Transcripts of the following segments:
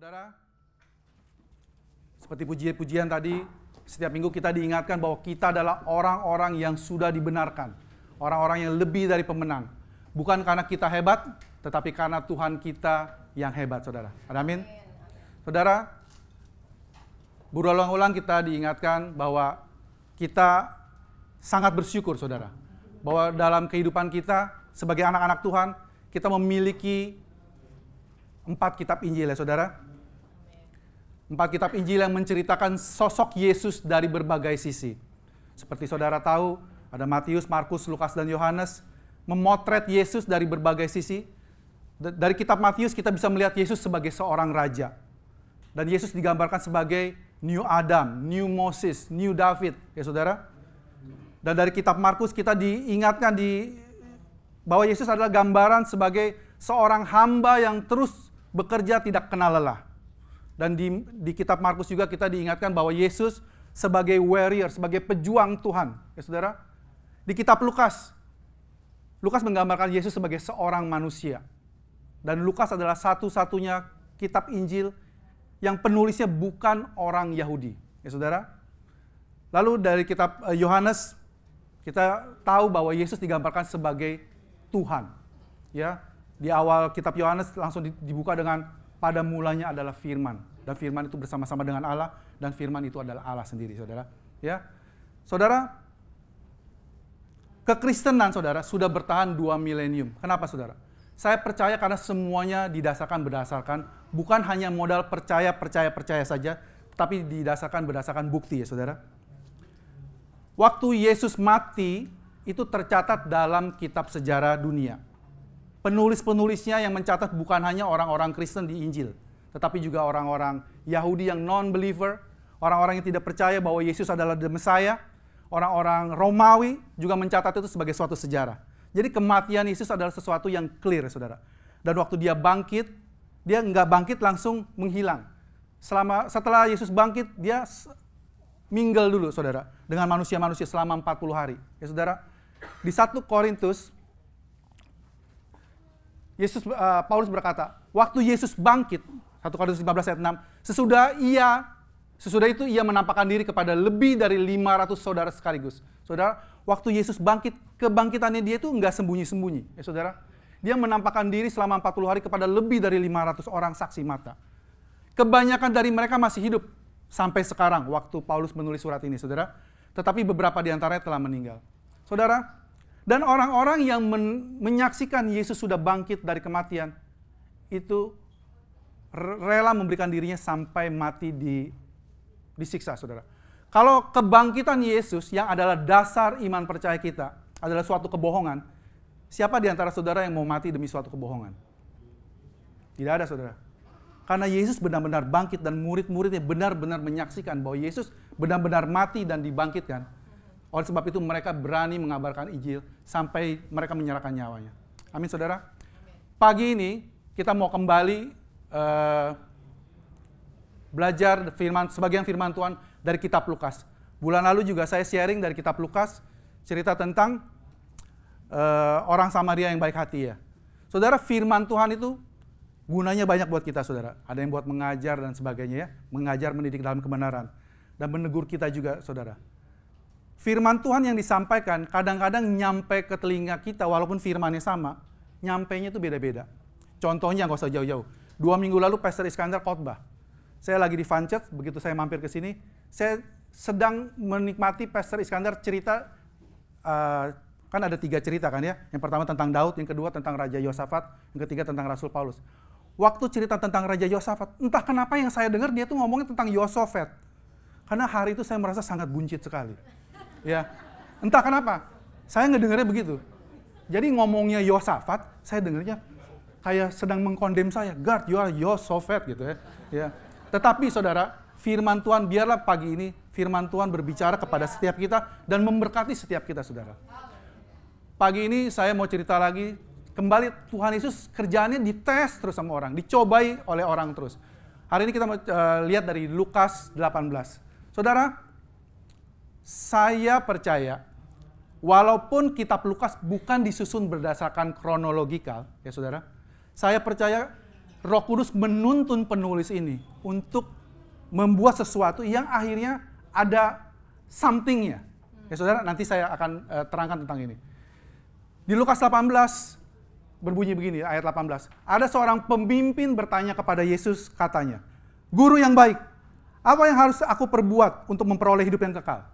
Saudara, seperti puji-pujian tadi, setiap minggu kita diingatkan bahwa kita adalah orang-orang yang sudah dibenarkan. Orang-orang yang lebih dari pemenang. Bukan karena kita hebat, tetapi karena Tuhan kita yang hebat, saudara. amin? Saudara, berulang-ulang kita diingatkan bahwa kita sangat bersyukur, saudara. Bahwa dalam kehidupan kita, sebagai anak-anak Tuhan, kita memiliki empat kitab Injil ya saudara. Empat kitab Injil yang menceritakan sosok Yesus dari berbagai sisi. Seperti saudara tahu, ada Matius, Markus, Lukas, dan Yohanes memotret Yesus dari berbagai sisi. Dari kitab Matius kita bisa melihat Yesus sebagai seorang raja. Dan Yesus digambarkan sebagai New Adam, New Moses, New David, ya saudara. Dan dari kitab Markus kita diingatkan di bahwa Yesus adalah gambaran sebagai seorang hamba yang terus bekerja tidak kenal lelah. Dan di, di kitab Markus juga kita diingatkan bahwa Yesus sebagai warrior, sebagai pejuang Tuhan. Ya saudara, di kitab Lukas, Lukas menggambarkan Yesus sebagai seorang manusia. Dan Lukas adalah satu-satunya kitab Injil yang penulisnya bukan orang Yahudi. Ya saudara, lalu dari kitab eh, Yohanes, kita tahu bahwa Yesus digambarkan sebagai Tuhan. Ya, di awal kitab Yohanes langsung dibuka dengan pada mulanya adalah firman dan firman itu bersama-sama dengan Allah dan firman itu adalah Allah sendiri saudara ya saudara kekristenan saudara sudah bertahan dua milenium kenapa saudara saya percaya karena semuanya didasarkan berdasarkan bukan hanya modal percaya percaya percaya saja tapi didasarkan berdasarkan bukti ya saudara waktu Yesus mati itu tercatat dalam kitab sejarah dunia penulis-penulisnya yang mencatat bukan hanya orang-orang Kristen di Injil tetapi juga orang-orang Yahudi yang non-believer, orang-orang yang tidak percaya bahwa Yesus adalah The Messiah, orang-orang Romawi juga mencatat itu sebagai suatu sejarah. Jadi kematian Yesus adalah sesuatu yang clear, saudara. Dan waktu dia bangkit, dia nggak bangkit langsung menghilang. Selama setelah Yesus bangkit, dia minggel dulu, saudara, dengan manusia-manusia selama 40 hari. Ya, saudara, di satu Korintus Yesus uh, Paulus berkata, waktu Yesus bangkit, 1 Korintus 15 ayat 6, sesudah ia sesudah itu ia menampakkan diri kepada lebih dari 500 saudara sekaligus. Saudara, waktu Yesus bangkit, kebangkitannya dia itu nggak sembunyi-sembunyi. Ya saudara, dia menampakkan diri selama 40 hari kepada lebih dari 500 orang saksi mata. Kebanyakan dari mereka masih hidup sampai sekarang waktu Paulus menulis surat ini, saudara. Tetapi beberapa di antaranya telah meninggal. Saudara, dan orang-orang yang men menyaksikan Yesus sudah bangkit dari kematian, itu rela memberikan dirinya sampai mati di disiksa, saudara. Kalau kebangkitan Yesus yang adalah dasar iman percaya kita adalah suatu kebohongan, siapa di antara saudara yang mau mati demi suatu kebohongan? Tidak ada, saudara. Karena Yesus benar-benar bangkit dan murid-muridnya benar-benar menyaksikan bahwa Yesus benar-benar mati dan dibangkitkan. Oleh sebab itu mereka berani mengabarkan Injil sampai mereka menyerahkan nyawanya. Amin, saudara. Pagi ini kita mau kembali Eh, belajar firman sebagian firman Tuhan dari kitab Lukas. Bulan lalu juga saya sharing dari kitab Lukas cerita tentang uh, orang Samaria yang baik hati ya. Saudara, firman Tuhan itu gunanya banyak buat kita saudara. Ada yang buat mengajar dan sebagainya ya, mengajar mendidik dalam kebenaran dan menegur kita juga saudara. Firman Tuhan yang disampaikan kadang-kadang nyampe ke telinga kita walaupun firmannya sama, nyampainya itu beda-beda. Contohnya nggak usah jauh-jauh Dua minggu lalu Pastor Iskandar khotbah. Saya lagi di Funchurch, begitu saya mampir ke sini, saya sedang menikmati Pastor Iskandar cerita, uh, kan ada tiga cerita kan ya. Yang pertama tentang Daud, yang kedua tentang Raja Yosafat, yang ketiga tentang Rasul Paulus. Waktu cerita tentang Raja Yosafat, entah kenapa yang saya dengar dia tuh ngomongnya tentang Yosafat. Karena hari itu saya merasa sangat buncit sekali. Ya, entah kenapa. Saya ngedengarnya begitu. Jadi ngomongnya Yosafat, saya dengarnya kayak sedang mengkondem saya. God, you are your so fat gitu ya. ya. Tetapi saudara, firman Tuhan biarlah pagi ini firman Tuhan berbicara kepada setiap kita dan memberkati setiap kita saudara. Pagi ini saya mau cerita lagi kembali Tuhan Yesus kerjaannya dites terus sama orang, dicobai oleh orang terus. Hari ini kita mau uh, lihat dari Lukas 18. Saudara, saya percaya walaupun kitab Lukas bukan disusun berdasarkan kronologikal, ya saudara. Saya percaya Roh Kudus menuntun penulis ini untuk membuat sesuatu yang akhirnya ada somethingnya. Ya saudara, nanti saya akan uh, terangkan tentang ini. Di Lukas 18 berbunyi begini ayat 18. Ada seorang pemimpin bertanya kepada Yesus katanya, "Guru yang baik, apa yang harus aku perbuat untuk memperoleh hidup yang kekal?"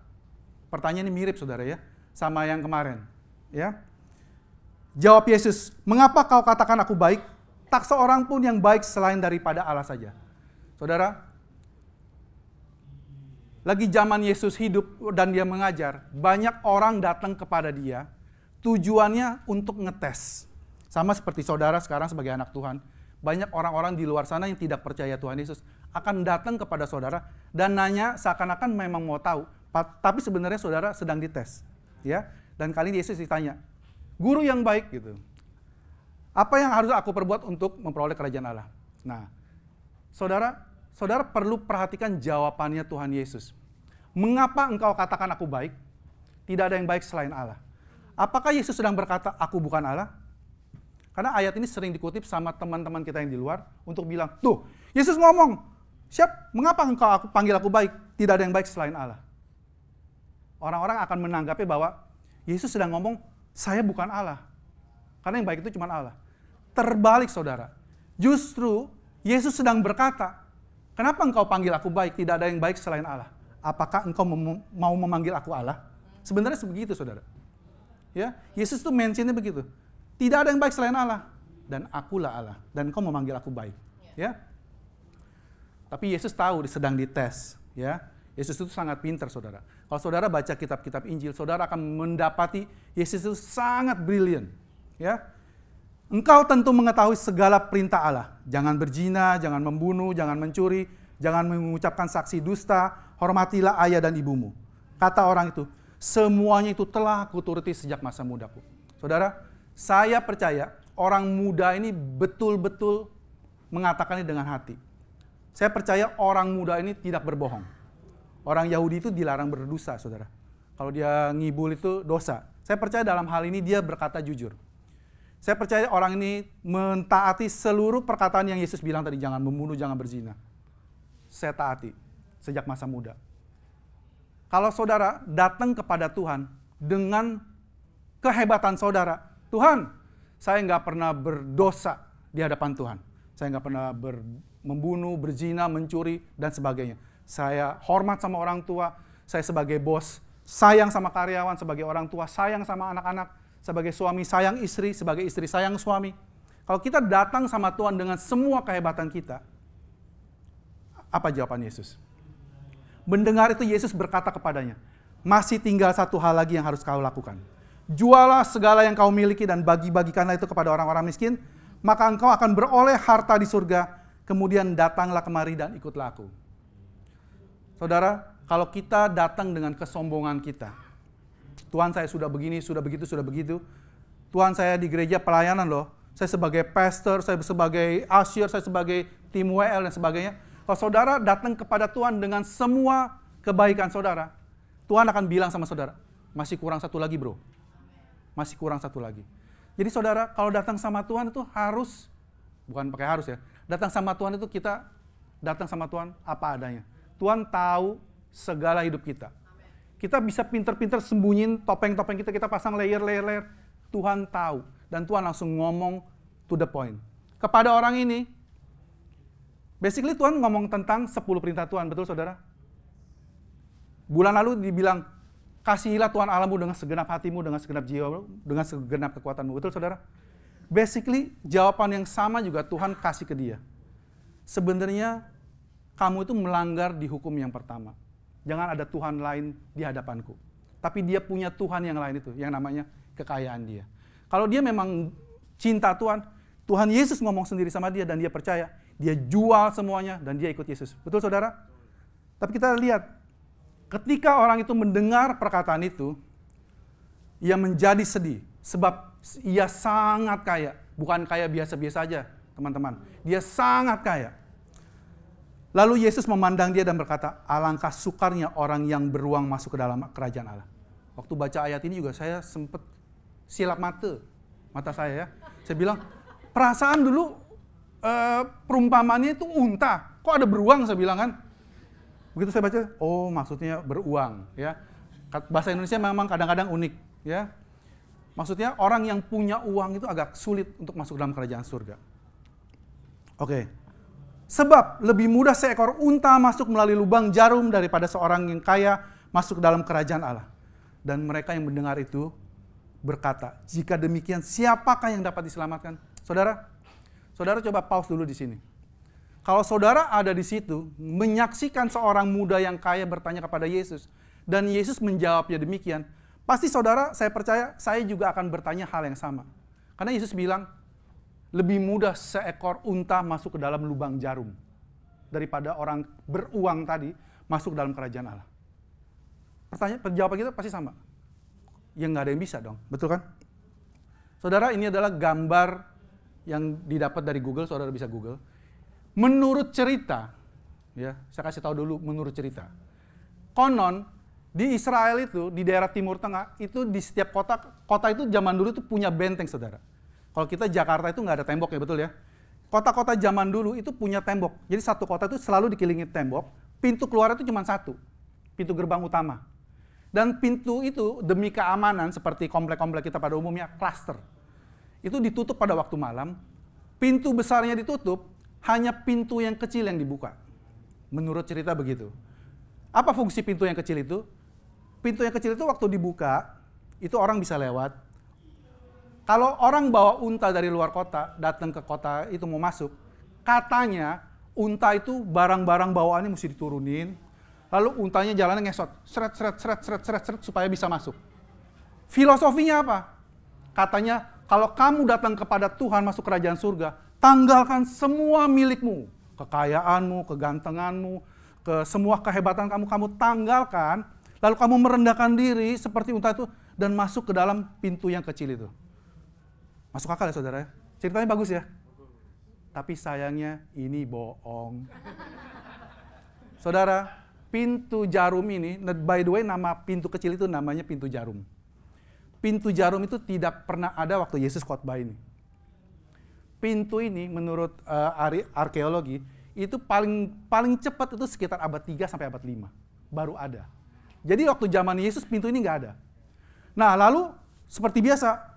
Pertanyaan ini mirip Saudara ya sama yang kemarin, ya. Jawab Yesus, "Mengapa kau katakan aku baik? Tak seorang pun yang baik selain daripada Allah saja. Saudara, lagi zaman Yesus hidup dan dia mengajar, banyak orang datang kepada dia, tujuannya untuk ngetes. Sama seperti saudara sekarang sebagai anak Tuhan, banyak orang-orang di luar sana yang tidak percaya Tuhan Yesus akan datang kepada saudara dan nanya seakan-akan memang mau tahu, tapi sebenarnya saudara sedang dites, ya. Dan kali ini Yesus ditanya, guru yang baik gitu. Apa yang harus aku perbuat untuk memperoleh kerajaan Allah? Nah, saudara, saudara perlu perhatikan jawabannya Tuhan Yesus. Mengapa engkau katakan aku baik? Tidak ada yang baik selain Allah. Apakah Yesus sedang berkata, aku bukan Allah? Karena ayat ini sering dikutip sama teman-teman kita yang di luar untuk bilang, tuh, Yesus ngomong, siap, mengapa engkau aku panggil aku baik? Tidak ada yang baik selain Allah. Orang-orang akan menanggapi bahwa Yesus sedang ngomong, saya bukan Allah. Karena yang baik itu cuma Allah. Terbalik saudara. Justru Yesus sedang berkata, kenapa engkau panggil aku baik? Tidak ada yang baik selain Allah. Apakah engkau mem mau memanggil aku Allah? Sebenarnya sebegitu saudara. Ya, Yesus itu mentionnya begitu. Tidak ada yang baik selain Allah. Dan akulah Allah. Dan engkau memanggil aku baik. Ya. ya. Tapi Yesus tahu sedang dites. Ya, Yesus itu sangat pintar, saudara. Kalau saudara baca kitab-kitab Injil, saudara akan mendapati Yesus itu sangat brilian. Ya, Engkau tentu mengetahui segala perintah Allah. Jangan berzina, jangan membunuh, jangan mencuri, jangan mengucapkan saksi dusta, hormatilah ayah dan ibumu. Kata orang itu, semuanya itu telah kuturuti sejak masa mudaku. Saudara, saya percaya orang muda ini betul-betul mengatakannya dengan hati. Saya percaya orang muda ini tidak berbohong. Orang Yahudi itu dilarang berdosa, saudara. Kalau dia ngibul itu dosa. Saya percaya dalam hal ini dia berkata jujur. Saya percaya orang ini mentaati seluruh perkataan yang Yesus bilang tadi, jangan membunuh, jangan berzina. Saya taati sejak masa muda. Kalau saudara datang kepada Tuhan dengan kehebatan saudara, Tuhan, saya nggak pernah berdosa di hadapan Tuhan. Saya nggak pernah ber, membunuh, berzina, mencuri, dan sebagainya. Saya hormat sama orang tua, saya sebagai bos, sayang sama karyawan sebagai orang tua, sayang sama anak-anak, sebagai suami sayang istri, sebagai istri sayang suami. Kalau kita datang sama Tuhan dengan semua kehebatan kita, apa jawaban Yesus? Mendengar itu Yesus berkata kepadanya, masih tinggal satu hal lagi yang harus kau lakukan. Jualah segala yang kau miliki dan bagi-bagikanlah itu kepada orang-orang miskin, maka engkau akan beroleh harta di surga, kemudian datanglah kemari dan ikutlah aku. Saudara, kalau kita datang dengan kesombongan kita, Tuhan saya sudah begini, sudah begitu, sudah begitu. Tuhan saya di gereja pelayanan loh. Saya sebagai pastor, saya sebagai asyur, saya sebagai tim WL dan sebagainya. Kalau saudara datang kepada Tuhan dengan semua kebaikan saudara, Tuhan akan bilang sama saudara, masih kurang satu lagi bro. Masih kurang satu lagi. Jadi saudara, kalau datang sama Tuhan itu harus, bukan pakai harus ya, datang sama Tuhan itu kita datang sama Tuhan apa adanya. Tuhan tahu segala hidup kita. Kita bisa pinter-pinter sembunyiin topeng-topeng kita, kita pasang layer layer Tuhan tahu. Dan Tuhan langsung ngomong to the point. Kepada orang ini, basically Tuhan ngomong tentang 10 perintah Tuhan, betul saudara? Bulan lalu dibilang, kasihilah Tuhan alammu dengan segenap hatimu, dengan segenap jiwa, dengan segenap kekuatanmu. Betul saudara? Basically jawaban yang sama juga Tuhan kasih ke dia. Sebenarnya kamu itu melanggar di hukum yang pertama. Jangan ada Tuhan lain di hadapanku. Tapi dia punya Tuhan yang lain itu, yang namanya kekayaan dia. Kalau dia memang cinta Tuhan, Tuhan Yesus ngomong sendiri sama dia dan dia percaya, dia jual semuanya dan dia ikut Yesus. Betul saudara? Tapi kita lihat, ketika orang itu mendengar perkataan itu, ia menjadi sedih sebab ia sangat kaya. Bukan kaya biasa-biasa saja, teman-teman. Dia sangat kaya. Lalu Yesus memandang dia dan berkata, alangkah sukarnya orang yang beruang masuk ke dalam kerajaan Allah. Waktu baca ayat ini juga saya sempat silap mata, mata saya ya. Saya bilang, perasaan dulu eh, perumpamannya itu unta, kok ada beruang saya bilang kan. Begitu saya baca, oh maksudnya beruang ya. Bahasa Indonesia memang kadang-kadang unik ya. Maksudnya orang yang punya uang itu agak sulit untuk masuk dalam kerajaan surga. Oke, Sebab lebih mudah seekor unta masuk melalui lubang jarum daripada seorang yang kaya masuk dalam kerajaan Allah. Dan mereka yang mendengar itu berkata, jika demikian siapakah yang dapat diselamatkan? Saudara, saudara coba pause dulu di sini. Kalau saudara ada di situ, menyaksikan seorang muda yang kaya bertanya kepada Yesus, dan Yesus menjawabnya demikian, pasti saudara, saya percaya, saya juga akan bertanya hal yang sama. Karena Yesus bilang, lebih mudah seekor unta masuk ke dalam lubang jarum daripada orang beruang tadi masuk dalam kerajaan Allah. Pertanyaan, jawaban kita pasti sama. Ya nggak ada yang bisa dong, betul kan? Saudara, ini adalah gambar yang didapat dari Google, saudara bisa Google. Menurut cerita, ya saya kasih tahu dulu menurut cerita. Konon di Israel itu, di daerah Timur Tengah, itu di setiap kota, kota itu zaman dulu itu punya benteng, saudara kalau kita Jakarta itu nggak ada tembok ya betul ya. Kota-kota zaman dulu itu punya tembok. Jadi satu kota itu selalu dikelilingi tembok. Pintu keluar itu cuma satu. Pintu gerbang utama. Dan pintu itu demi keamanan seperti komplek-komplek kita pada umumnya cluster. Itu ditutup pada waktu malam. Pintu besarnya ditutup, hanya pintu yang kecil yang dibuka. Menurut cerita begitu. Apa fungsi pintu yang kecil itu? Pintu yang kecil itu waktu dibuka, itu orang bisa lewat, kalau orang bawa unta dari luar kota, datang ke kota itu mau masuk, katanya unta itu barang-barang bawaannya mesti diturunin, lalu untanya jalannya ngesot, seret, seret, seret, seret, seret, seret, supaya bisa masuk. Filosofinya apa? Katanya, kalau kamu datang kepada Tuhan masuk kerajaan surga, tanggalkan semua milikmu, kekayaanmu, kegantenganmu, ke semua kehebatan kamu, kamu tanggalkan, lalu kamu merendahkan diri seperti unta itu, dan masuk ke dalam pintu yang kecil itu. Masuk akal ya saudara? Ceritanya bagus ya? Tapi sayangnya ini bohong. saudara, pintu jarum ini, by the way nama pintu kecil itu namanya pintu jarum. Pintu jarum itu tidak pernah ada waktu Yesus khotbah ini. Pintu ini menurut uh, arkeologi itu paling paling cepat itu sekitar abad 3 sampai abad 5 baru ada. Jadi waktu zaman Yesus pintu ini nggak ada. Nah lalu seperti biasa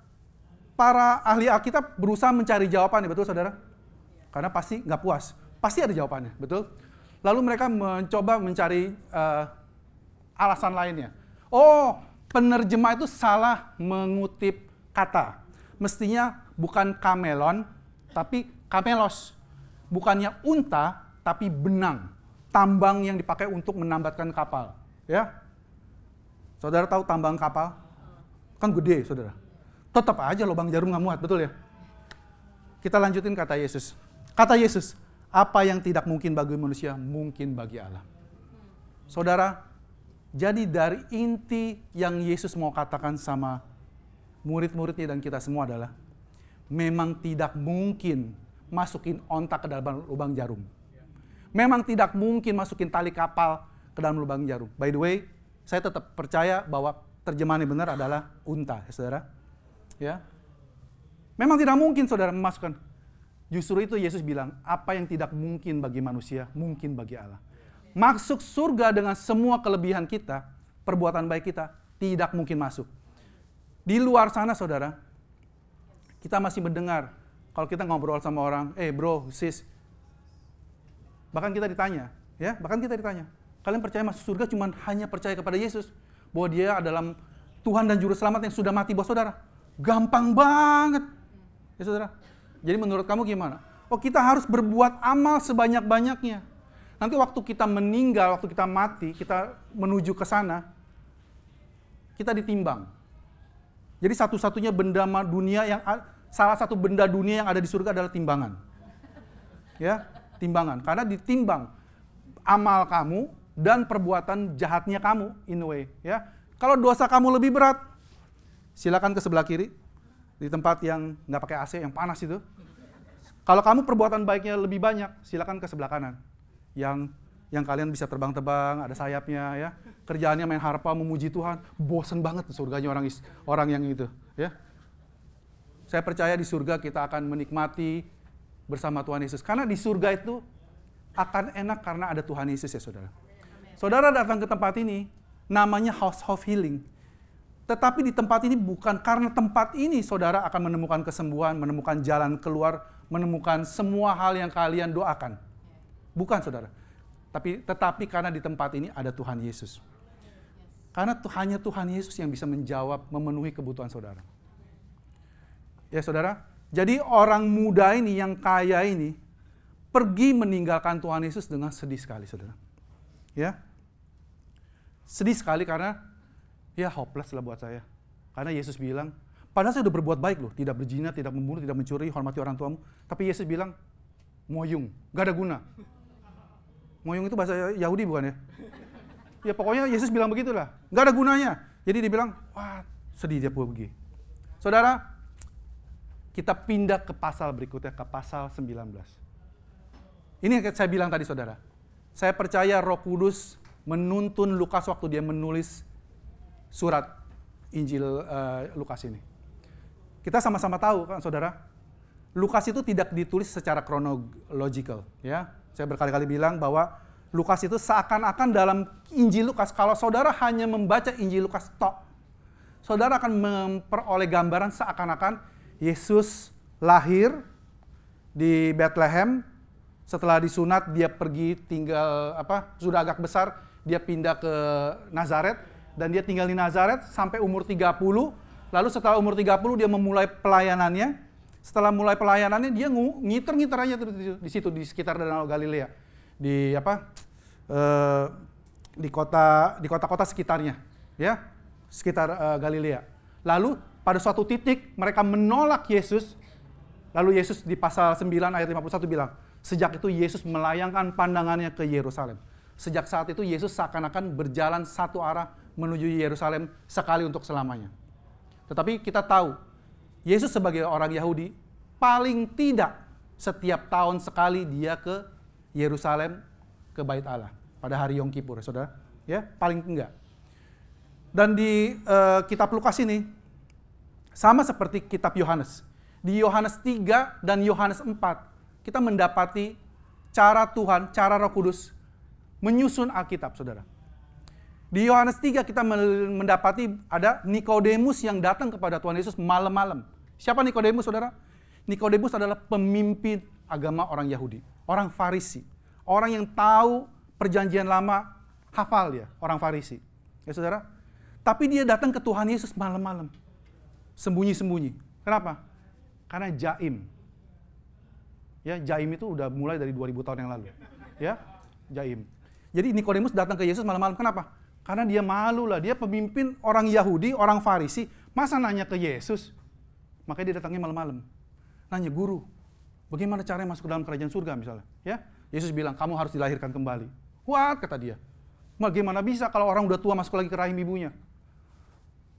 para ahli Alkitab berusaha mencari ya betul saudara? Karena pasti nggak puas. Pasti ada jawabannya, betul? Lalu mereka mencoba mencari uh, alasan lainnya. Oh, penerjemah itu salah mengutip kata. Mestinya bukan kamelon, tapi kamelos. Bukannya unta, tapi benang. Tambang yang dipakai untuk menambatkan kapal. Ya, Saudara tahu tambang kapal? Kan gede, saudara. Tetap aja lubang jarum nggak muat, betul ya? Kita lanjutin kata Yesus. Kata Yesus, apa yang tidak mungkin bagi manusia, mungkin bagi Allah. Saudara, jadi dari inti yang Yesus mau katakan sama murid-muridnya dan kita semua adalah, memang tidak mungkin masukin ontak ke dalam lubang jarum. Memang tidak mungkin masukin tali kapal ke dalam lubang jarum. By the way, saya tetap percaya bahwa terjemahannya benar adalah unta, ya saudara. Ya. Memang tidak mungkin saudara memasukkan. Justru itu Yesus bilang, apa yang tidak mungkin bagi manusia, mungkin bagi Allah. Masuk surga dengan semua kelebihan kita, perbuatan baik kita, tidak mungkin masuk. Di luar sana saudara, kita masih mendengar kalau kita ngobrol sama orang, eh bro, sis, bahkan kita ditanya, ya, bahkan kita ditanya, kalian percaya masuk surga cuma hanya percaya kepada Yesus, bahwa dia adalah Tuhan dan Juru Selamat yang sudah mati buat saudara. Gampang banget. Ya saudara. Jadi menurut kamu gimana? Oh kita harus berbuat amal sebanyak-banyaknya. Nanti waktu kita meninggal, waktu kita mati, kita menuju ke sana, kita ditimbang. Jadi satu-satunya benda dunia yang salah satu benda dunia yang ada di surga adalah timbangan. Ya, timbangan. Karena ditimbang amal kamu dan perbuatan jahatnya kamu in a way, ya. Kalau dosa kamu lebih berat, silakan ke sebelah kiri di tempat yang nggak pakai AC yang panas itu. Kalau kamu perbuatan baiknya lebih banyak, silakan ke sebelah kanan yang yang kalian bisa terbang-terbang, ada sayapnya ya. Kerjaannya main harpa, memuji Tuhan. Bosen banget surganya orang is, orang yang itu, ya. Saya percaya di surga kita akan menikmati bersama Tuhan Yesus. Karena di surga itu akan enak karena ada Tuhan Yesus ya, Saudara. Saudara datang ke tempat ini namanya House of Healing tetapi di tempat ini bukan karena tempat ini saudara akan menemukan kesembuhan, menemukan jalan keluar, menemukan semua hal yang kalian doakan. Bukan saudara. Tapi tetapi karena di tempat ini ada Tuhan Yesus. Karena hanya Tuhan Yesus yang bisa menjawab, memenuhi kebutuhan saudara. Ya saudara, jadi orang muda ini yang kaya ini pergi meninggalkan Tuhan Yesus dengan sedih sekali saudara. Ya, sedih sekali karena ya hopeless lah buat saya. Karena Yesus bilang, padahal saya sudah berbuat baik loh, tidak berzina, tidak membunuh, tidak mencuri, hormati orang tuamu. Tapi Yesus bilang, moyung, gak ada guna. Moyung itu bahasa Yahudi bukan ya? Ya pokoknya Yesus bilang begitulah, gak ada gunanya. Jadi dia bilang, wah sedih dia pergi. Saudara, kita pindah ke pasal berikutnya, ke pasal 19. Ini yang saya bilang tadi saudara. Saya percaya roh kudus menuntun Lukas waktu dia menulis surat Injil uh, Lukas ini. Kita sama-sama tahu kan saudara, Lukas itu tidak ditulis secara kronologikal. ya. Saya berkali-kali bilang bahwa Lukas itu seakan-akan dalam Injil Lukas kalau saudara hanya membaca Injil Lukas tok, saudara akan memperoleh gambaran seakan-akan Yesus lahir di Bethlehem, setelah disunat dia pergi tinggal apa sudah agak besar dia pindah ke Nazaret dan dia tinggal di Nazaret sampai umur 30. Lalu setelah umur 30 dia memulai pelayanannya. Setelah mulai pelayanannya dia ngiter-ngiter aja di situ di sekitar Danau Galilea. Di apa? Eh, di kota di kota-kota sekitarnya, ya. Sekitar eh, Galilea. Lalu pada suatu titik mereka menolak Yesus. Lalu Yesus di pasal 9 ayat 51 bilang, sejak itu Yesus melayangkan pandangannya ke Yerusalem. Sejak saat itu Yesus seakan-akan berjalan satu arah menuju Yerusalem sekali untuk selamanya. Tetapi kita tahu, Yesus sebagai orang Yahudi paling tidak setiap tahun sekali dia ke Yerusalem ke Bait Allah pada hari Yom Kippur, Saudara. Ya, paling enggak. Dan di uh, kitab Lukas ini sama seperti kitab Yohanes. Di Yohanes 3 dan Yohanes 4 kita mendapati cara Tuhan, cara Roh Kudus menyusun Alkitab, saudara. Di Yohanes 3 kita mendapati ada Nikodemus yang datang kepada Tuhan Yesus malam-malam. Siapa Nikodemus, saudara? Nikodemus adalah pemimpin agama orang Yahudi, orang Farisi, orang yang tahu perjanjian lama, hafal ya, orang Farisi. Ya saudara, tapi dia datang ke Tuhan Yesus malam-malam, sembunyi-sembunyi. Kenapa? Karena jaim. Ya, jaim itu udah mulai dari 2000 tahun yang lalu. Ya, jaim. Jadi Nikodemus datang ke Yesus malam-malam. Kenapa? Karena dia malu lah. Dia pemimpin orang Yahudi, orang Farisi. Masa nanya ke Yesus? Makanya dia datangnya malam-malam. Nanya guru, bagaimana caranya masuk ke dalam kerajaan surga misalnya? Ya, Yesus bilang, kamu harus dilahirkan kembali. Wah Kata dia. Bagaimana bisa kalau orang udah tua masuk lagi ke rahim ibunya?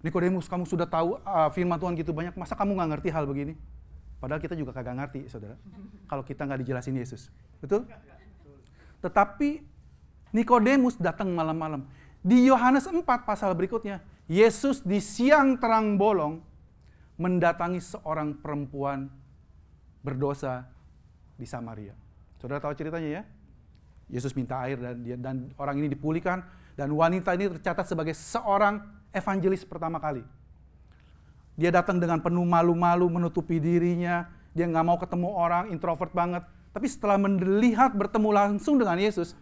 Nikodemus, kamu sudah tahu uh, firman Tuhan gitu banyak, masa kamu nggak ngerti hal begini? Padahal kita juga kagak ngerti, saudara. Kalau kita nggak dijelasin Yesus, betul? Tetapi Nikodemus datang malam-malam. Di Yohanes 4 pasal berikutnya, Yesus di siang terang bolong mendatangi seorang perempuan berdosa di Samaria. Saudara tahu ceritanya ya? Yesus minta air dan dia, dan orang ini dipulihkan dan wanita ini tercatat sebagai seorang evangelis pertama kali. Dia datang dengan penuh malu-malu menutupi dirinya, dia nggak mau ketemu orang, introvert banget. Tapi setelah melihat bertemu langsung dengan Yesus,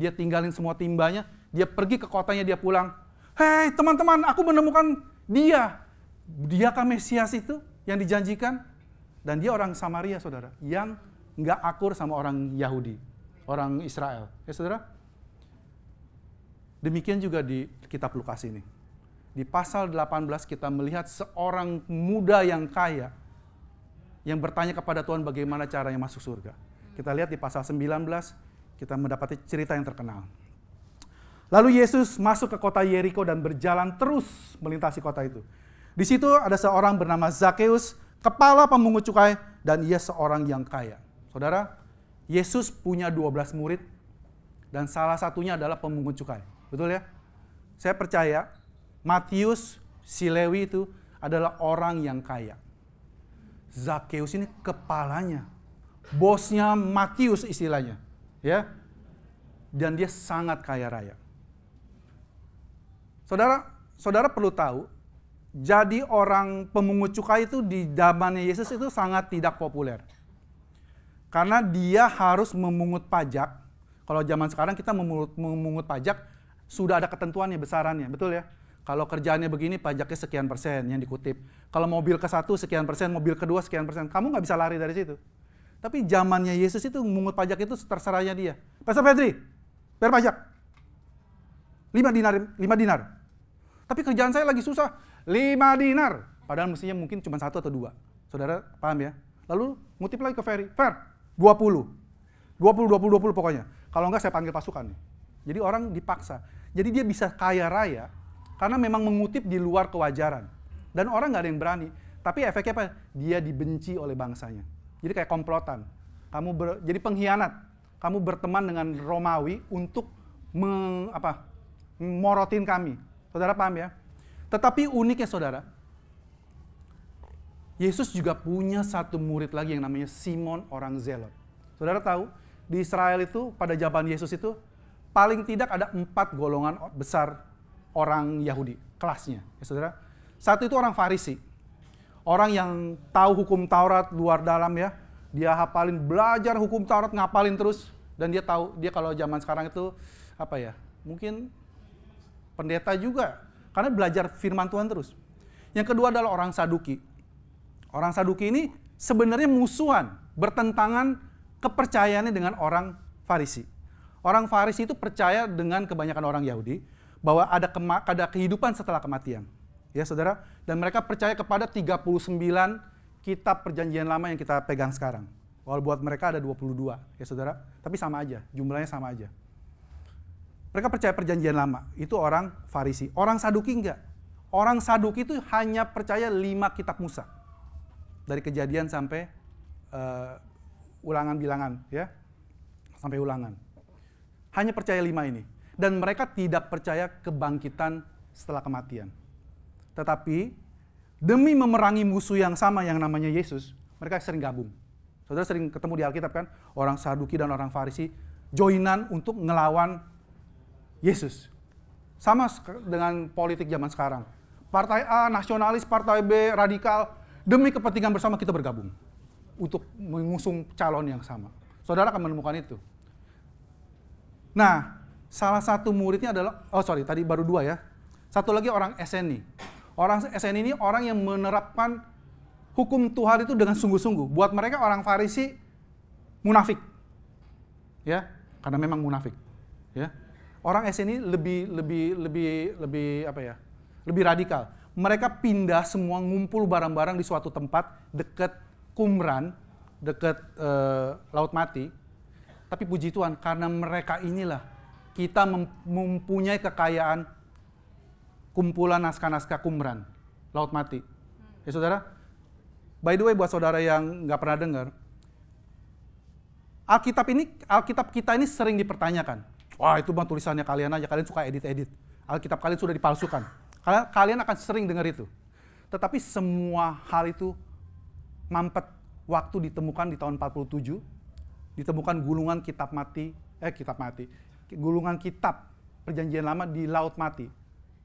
dia tinggalin semua timbanya, dia pergi ke kotanya, dia pulang. Hei teman-teman, aku menemukan dia. dia kan Mesias itu yang dijanjikan? Dan dia orang Samaria, saudara, yang nggak akur sama orang Yahudi, orang Israel. Ya, saudara? Demikian juga di kitab Lukas ini. Di pasal 18 kita melihat seorang muda yang kaya yang bertanya kepada Tuhan bagaimana caranya masuk surga. Kita lihat di pasal 19 kita mendapati cerita yang terkenal. Lalu Yesus masuk ke kota Yeriko dan berjalan terus melintasi kota itu. Di situ ada seorang bernama Zakheus, kepala pemungut cukai dan ia seorang yang kaya. Saudara, Yesus punya 12 murid dan salah satunya adalah pemungut cukai. Betul ya? Saya percaya Matius si Lewi itu adalah orang yang kaya. Zakheus ini kepalanya, bosnya Matius istilahnya. Ya. Dan dia sangat kaya raya. Saudara, saudara perlu tahu, jadi orang pemungut cukai itu di zamannya Yesus itu sangat tidak populer. Karena dia harus memungut pajak. Kalau zaman sekarang kita memungut, memungut pajak, sudah ada ketentuannya besarannya, betul ya? Kalau kerjaannya begini pajaknya sekian persen yang dikutip. Kalau mobil ke satu sekian persen, mobil kedua sekian persen. Kamu nggak bisa lari dari situ. Tapi zamannya Yesus itu mungut pajak itu terserahnya dia. Pastor Pedri, bayar pajak. lima dinar, lima dinar. Tapi kerjaan saya lagi susah. lima dinar. Padahal mestinya mungkin cuma satu atau dua. Saudara paham ya? Lalu ngutip lagi ke Ferry. Fer, 20. 20, 20, 20 pokoknya. Kalau enggak saya panggil pasukan. nih. Jadi orang dipaksa. Jadi dia bisa kaya raya karena memang mengutip di luar kewajaran. Dan orang nggak ada yang berani. Tapi efeknya apa? Dia dibenci oleh bangsanya. Jadi kayak komplotan. Kamu ber, jadi pengkhianat. Kamu berteman dengan Romawi untuk meng, apa, morotin kami. Saudara paham ya? Tetapi uniknya saudara, Yesus juga punya satu murid lagi yang namanya Simon orang Zelot. Saudara tahu, di Israel itu pada zaman Yesus itu paling tidak ada empat golongan besar orang Yahudi kelasnya. Ya, saudara, satu itu orang Farisi, orang yang tahu hukum Taurat luar dalam ya, dia hafalin, belajar hukum Taurat, ngapalin terus, dan dia tahu dia kalau zaman sekarang itu apa ya, mungkin pendeta juga, karena belajar firman Tuhan terus. Yang kedua adalah orang Saduki. Orang Saduki ini sebenarnya musuhan, bertentangan kepercayaannya dengan orang Farisi. Orang Farisi itu percaya dengan kebanyakan orang Yahudi bahwa ada, ada kehidupan setelah kematian Ya, Saudara. Dan mereka percaya kepada 39 kitab perjanjian lama yang kita pegang sekarang. Kalau buat mereka ada 22, ya Saudara. Tapi sama aja, jumlahnya sama aja. Mereka percaya perjanjian lama. Itu orang Farisi. Orang Saduki enggak. Orang Saduki itu hanya percaya lima kitab Musa. Dari kejadian sampai uh, eh, ulangan-bilangan, ya. Sampai ulangan. Hanya percaya lima ini. Dan mereka tidak percaya kebangkitan setelah kematian. Tetapi demi memerangi musuh yang sama yang namanya Yesus, mereka sering gabung. Saudara sering ketemu di Alkitab kan, orang Saduki dan orang Farisi joinan untuk ngelawan Yesus. Sama dengan politik zaman sekarang. Partai A nasionalis, partai B radikal, demi kepentingan bersama kita bergabung untuk mengusung calon yang sama. Saudara akan menemukan itu. Nah, salah satu muridnya adalah oh sorry tadi baru dua ya. Satu lagi orang Eseni. Orang SN ini orang yang menerapkan hukum Tuhan itu dengan sungguh-sungguh. Buat mereka orang Farisi munafik. Ya, karena memang munafik. Ya. Orang SN ini lebih lebih lebih lebih apa ya? Lebih radikal. Mereka pindah semua ngumpul barang-barang di suatu tempat dekat Kumran, dekat uh, eh, Laut Mati. Tapi puji Tuhan karena mereka inilah kita mempunyai kekayaan kumpulan naskah-naskah kumran Laut Mati. Ya saudara, by the way buat saudara yang nggak pernah dengar, Alkitab ini, Alkitab kita ini sering dipertanyakan. Wah itu bang tulisannya kalian aja, kalian suka edit-edit. Alkitab kalian sudah dipalsukan. Kalian akan sering dengar itu. Tetapi semua hal itu mampet waktu ditemukan di tahun 47, ditemukan gulungan kitab mati, eh kitab mati, gulungan kitab perjanjian lama di laut mati.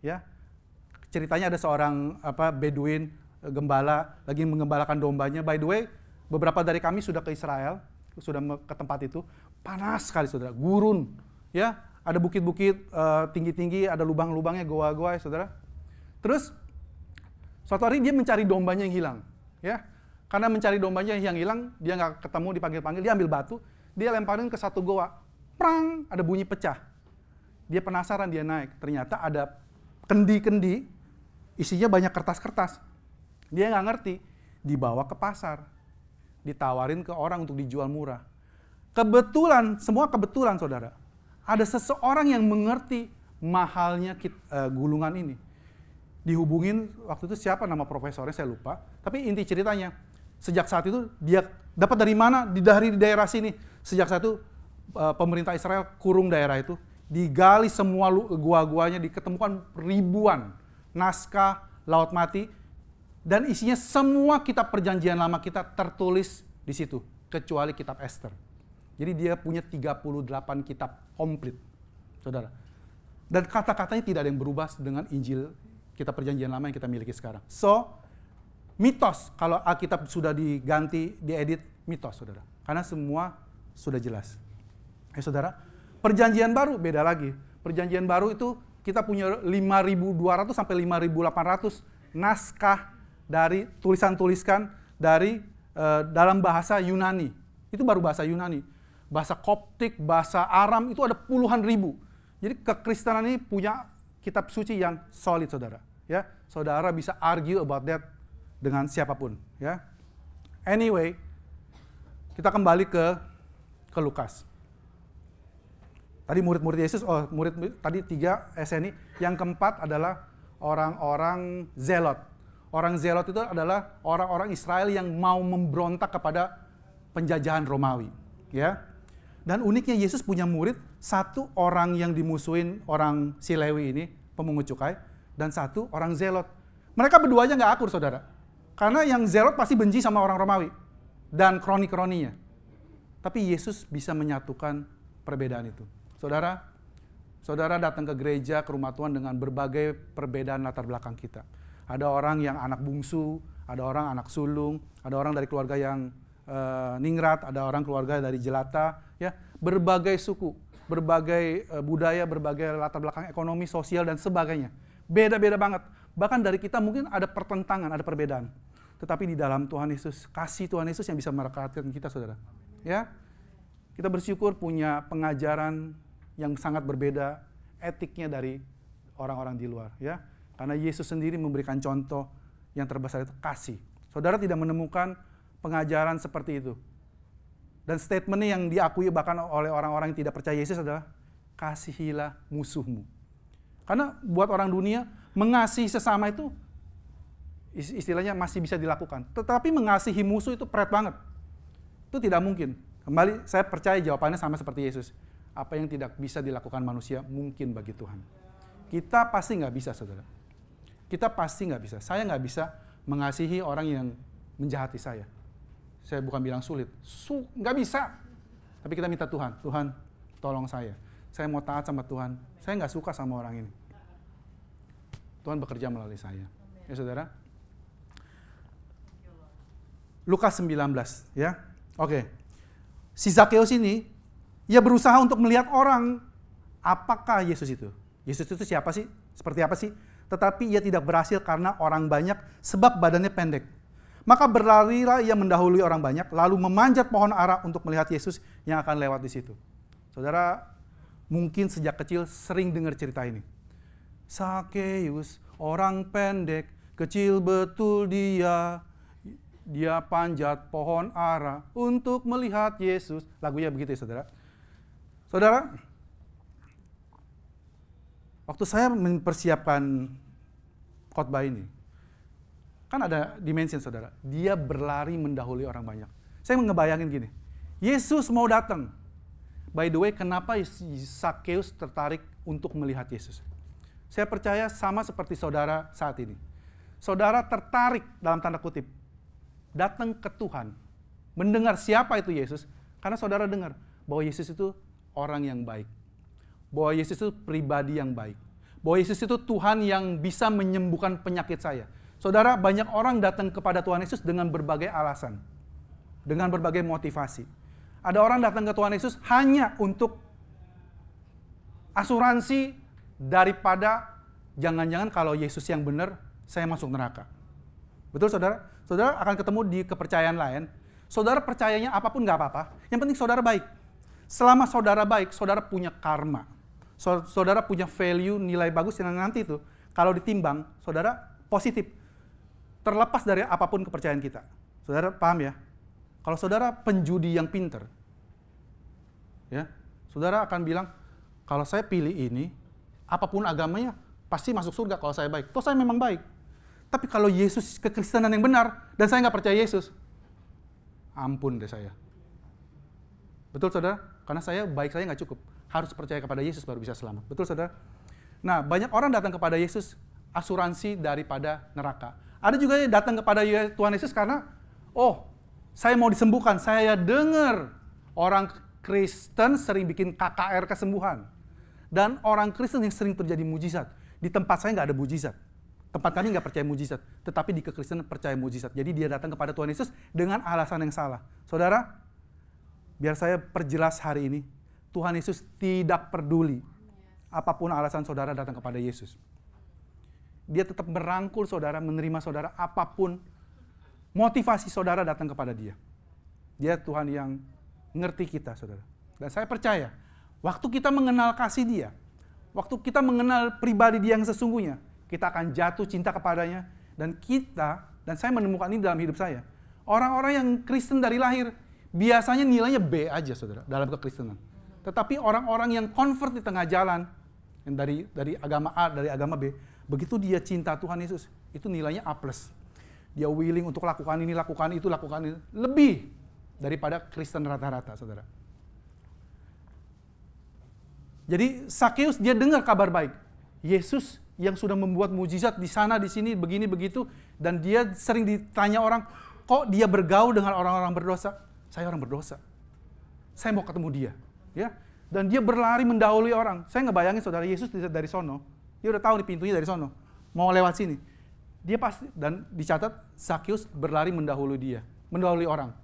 Ya, ceritanya ada seorang apa Bedouin eh, gembala lagi menggembalakan dombanya. By the way, beberapa dari kami sudah ke Israel, sudah ke tempat itu. Panas sekali saudara, gurun. Ya, ada bukit-bukit uh, tinggi-tinggi, ada lubang-lubangnya, goa-goa ya saudara. Terus suatu hari dia mencari dombanya yang hilang, ya. Karena mencari dombanya yang hilang, dia nggak ketemu dipanggil-panggil, dia ambil batu, dia lemparin ke satu goa, prang, ada bunyi pecah. Dia penasaran, dia naik. Ternyata ada kendi-kendi isinya banyak kertas-kertas. Dia nggak ngerti, dibawa ke pasar, ditawarin ke orang untuk dijual murah. Kebetulan, semua kebetulan saudara, ada seseorang yang mengerti mahalnya kita, eh, gulungan ini. Dihubungin waktu itu siapa nama profesornya saya lupa, tapi inti ceritanya sejak saat itu dia dapat dari mana dari daerah sini. Sejak saat itu eh, pemerintah Israel kurung daerah itu, digali semua gua-guanya, diketemukan ribuan naskah Laut Mati, dan isinya semua kitab perjanjian lama kita tertulis di situ, kecuali kitab Esther. Jadi dia punya 38 kitab komplit, saudara. Dan kata-katanya tidak ada yang berubah dengan Injil kitab perjanjian lama yang kita miliki sekarang. So, mitos kalau Alkitab sudah diganti, diedit, mitos, saudara. Karena semua sudah jelas. Ya, saudara, perjanjian baru beda lagi. Perjanjian baru itu kita punya 5.200 sampai 5.800 naskah dari tulisan-tuliskan dari uh, dalam bahasa Yunani. Itu baru bahasa Yunani. Bahasa Koptik, bahasa Aram itu ada puluhan ribu. Jadi kekristenan ini punya kitab suci yang solid, saudara. Ya, saudara bisa argue about that dengan siapapun. Ya, anyway, kita kembali ke ke Lukas. Tadi murid-murid Yesus, oh murid, tadi tiga SNI. Yang keempat adalah orang-orang zelot. Orang zelot itu adalah orang-orang Israel yang mau memberontak kepada penjajahan Romawi, ya. Dan uniknya Yesus punya murid satu orang yang dimusuhin orang Silewi ini, pemungut cukai, dan satu orang zelot. Mereka berduanya nggak akur, saudara. Karena yang zelot pasti benci sama orang Romawi dan kroni-kroninya. Tapi Yesus bisa menyatukan perbedaan itu. Saudara, saudara datang ke gereja, ke rumah Tuhan dengan berbagai perbedaan latar belakang kita. Ada orang yang anak bungsu, ada orang anak sulung, ada orang dari keluarga yang e, ningrat, ada orang keluarga dari jelata, ya, berbagai suku, berbagai e, budaya, berbagai latar belakang ekonomi, sosial dan sebagainya. Beda-beda banget. Bahkan dari kita mungkin ada pertentangan, ada perbedaan. Tetapi di dalam Tuhan Yesus, kasih Tuhan Yesus yang bisa merekatkan kita, saudara. Ya, kita bersyukur punya pengajaran yang sangat berbeda etiknya dari orang-orang di luar ya. Karena Yesus sendiri memberikan contoh yang terbesar itu kasih. Saudara tidak menemukan pengajaran seperti itu. Dan statementnya yang diakui bahkan oleh orang-orang yang tidak percaya Yesus adalah kasihilah musuhmu. Karena buat orang dunia mengasihi sesama itu istilahnya masih bisa dilakukan. Tetapi mengasihi musuh itu pret banget. Itu tidak mungkin. Kembali saya percaya jawabannya sama seperti Yesus apa yang tidak bisa dilakukan manusia mungkin bagi Tuhan. Kita pasti nggak bisa, saudara. Kita pasti nggak bisa. Saya nggak bisa mengasihi orang yang menjahati saya. Saya bukan bilang sulit, Su nggak bisa. Tapi kita minta Tuhan, Tuhan tolong saya. Saya mau taat sama Tuhan. Saya nggak suka sama orang ini. Tuhan bekerja melalui saya. Ya saudara. Lukas 19 ya. Oke. Si Zakeus ini ia berusaha untuk melihat orang. Apakah Yesus itu? Yesus itu siapa sih? Seperti apa sih? Tetapi ia tidak berhasil karena orang banyak sebab badannya pendek. Maka berlarilah ia mendahului orang banyak, lalu memanjat pohon ara untuk melihat Yesus yang akan lewat di situ. Saudara, mungkin sejak kecil sering dengar cerita ini. Sakeus, orang pendek, kecil betul dia. Dia panjat pohon ara untuk melihat Yesus. Lagunya begitu ya saudara. Saudara, waktu saya mempersiapkan khotbah ini, kan ada dimensi saudara, dia berlari mendahului orang banyak. Saya ngebayangin gini, Yesus mau datang. By the way, kenapa Sakeus tertarik untuk melihat Yesus? Saya percaya sama seperti saudara saat ini. Saudara tertarik dalam tanda kutip, datang ke Tuhan, mendengar siapa itu Yesus, karena saudara dengar bahwa Yesus itu orang yang baik. Bahwa Yesus itu pribadi yang baik. Bahwa Yesus itu Tuhan yang bisa menyembuhkan penyakit saya. Saudara, banyak orang datang kepada Tuhan Yesus dengan berbagai alasan. Dengan berbagai motivasi. Ada orang datang ke Tuhan Yesus hanya untuk asuransi daripada jangan-jangan kalau Yesus yang benar, saya masuk neraka. Betul saudara? Saudara akan ketemu di kepercayaan lain. Saudara percayanya apapun nggak apa-apa. Yang penting saudara baik. Selama saudara baik, saudara punya karma. Saudara punya value, nilai bagus yang nanti itu kalau ditimbang, saudara positif. Terlepas dari apapun kepercayaan kita. Saudara paham ya? Kalau saudara penjudi yang pinter, ya, saudara akan bilang, kalau saya pilih ini, apapun agamanya, pasti masuk surga kalau saya baik. Toh saya memang baik. Tapi kalau Yesus kekristenan yang benar, dan saya nggak percaya Yesus, ampun deh saya. Betul saudara? Karena saya baik saya nggak cukup. Harus percaya kepada Yesus baru bisa selamat. Betul saudara? Nah banyak orang datang kepada Yesus asuransi daripada neraka. Ada juga yang datang kepada Tuhan Yesus karena oh saya mau disembuhkan. Saya dengar orang Kristen sering bikin KKR kesembuhan. Dan orang Kristen yang sering terjadi mujizat. Di tempat saya nggak ada mujizat. Tempat kami nggak percaya mujizat, tetapi di kekristenan percaya mujizat. Jadi dia datang kepada Tuhan Yesus dengan alasan yang salah. Saudara, Biar saya perjelas hari ini, Tuhan Yesus tidak peduli apapun alasan saudara datang kepada Yesus. Dia tetap merangkul saudara, menerima saudara apapun motivasi saudara datang kepada dia. Dia Tuhan yang ngerti kita saudara. Dan saya percaya, waktu kita mengenal kasih dia, waktu kita mengenal pribadi dia yang sesungguhnya, kita akan jatuh cinta kepadanya. Dan kita, dan saya menemukan ini dalam hidup saya, orang-orang yang Kristen dari lahir, biasanya nilainya B aja saudara dalam kekristenan. Tetapi orang-orang yang convert di tengah jalan yang dari dari agama A dari agama B, begitu dia cinta Tuhan Yesus, itu nilainya A+. Dia willing untuk lakukan ini, lakukan itu, lakukan ini lebih daripada Kristen rata-rata, saudara. Jadi Sakeus dia dengar kabar baik. Yesus yang sudah membuat mujizat di sana, di sini, begini, begitu. Dan dia sering ditanya orang, kok dia bergaul dengan orang-orang berdosa? saya orang berdosa. Saya mau ketemu dia, ya. Dan dia berlari mendahului orang. Saya ngebayangin saudara Yesus dari sono. Dia udah tahu nih pintunya dari sono. Mau lewat sini. Dia pasti dan dicatat Sakyus berlari mendahului dia, mendahului orang.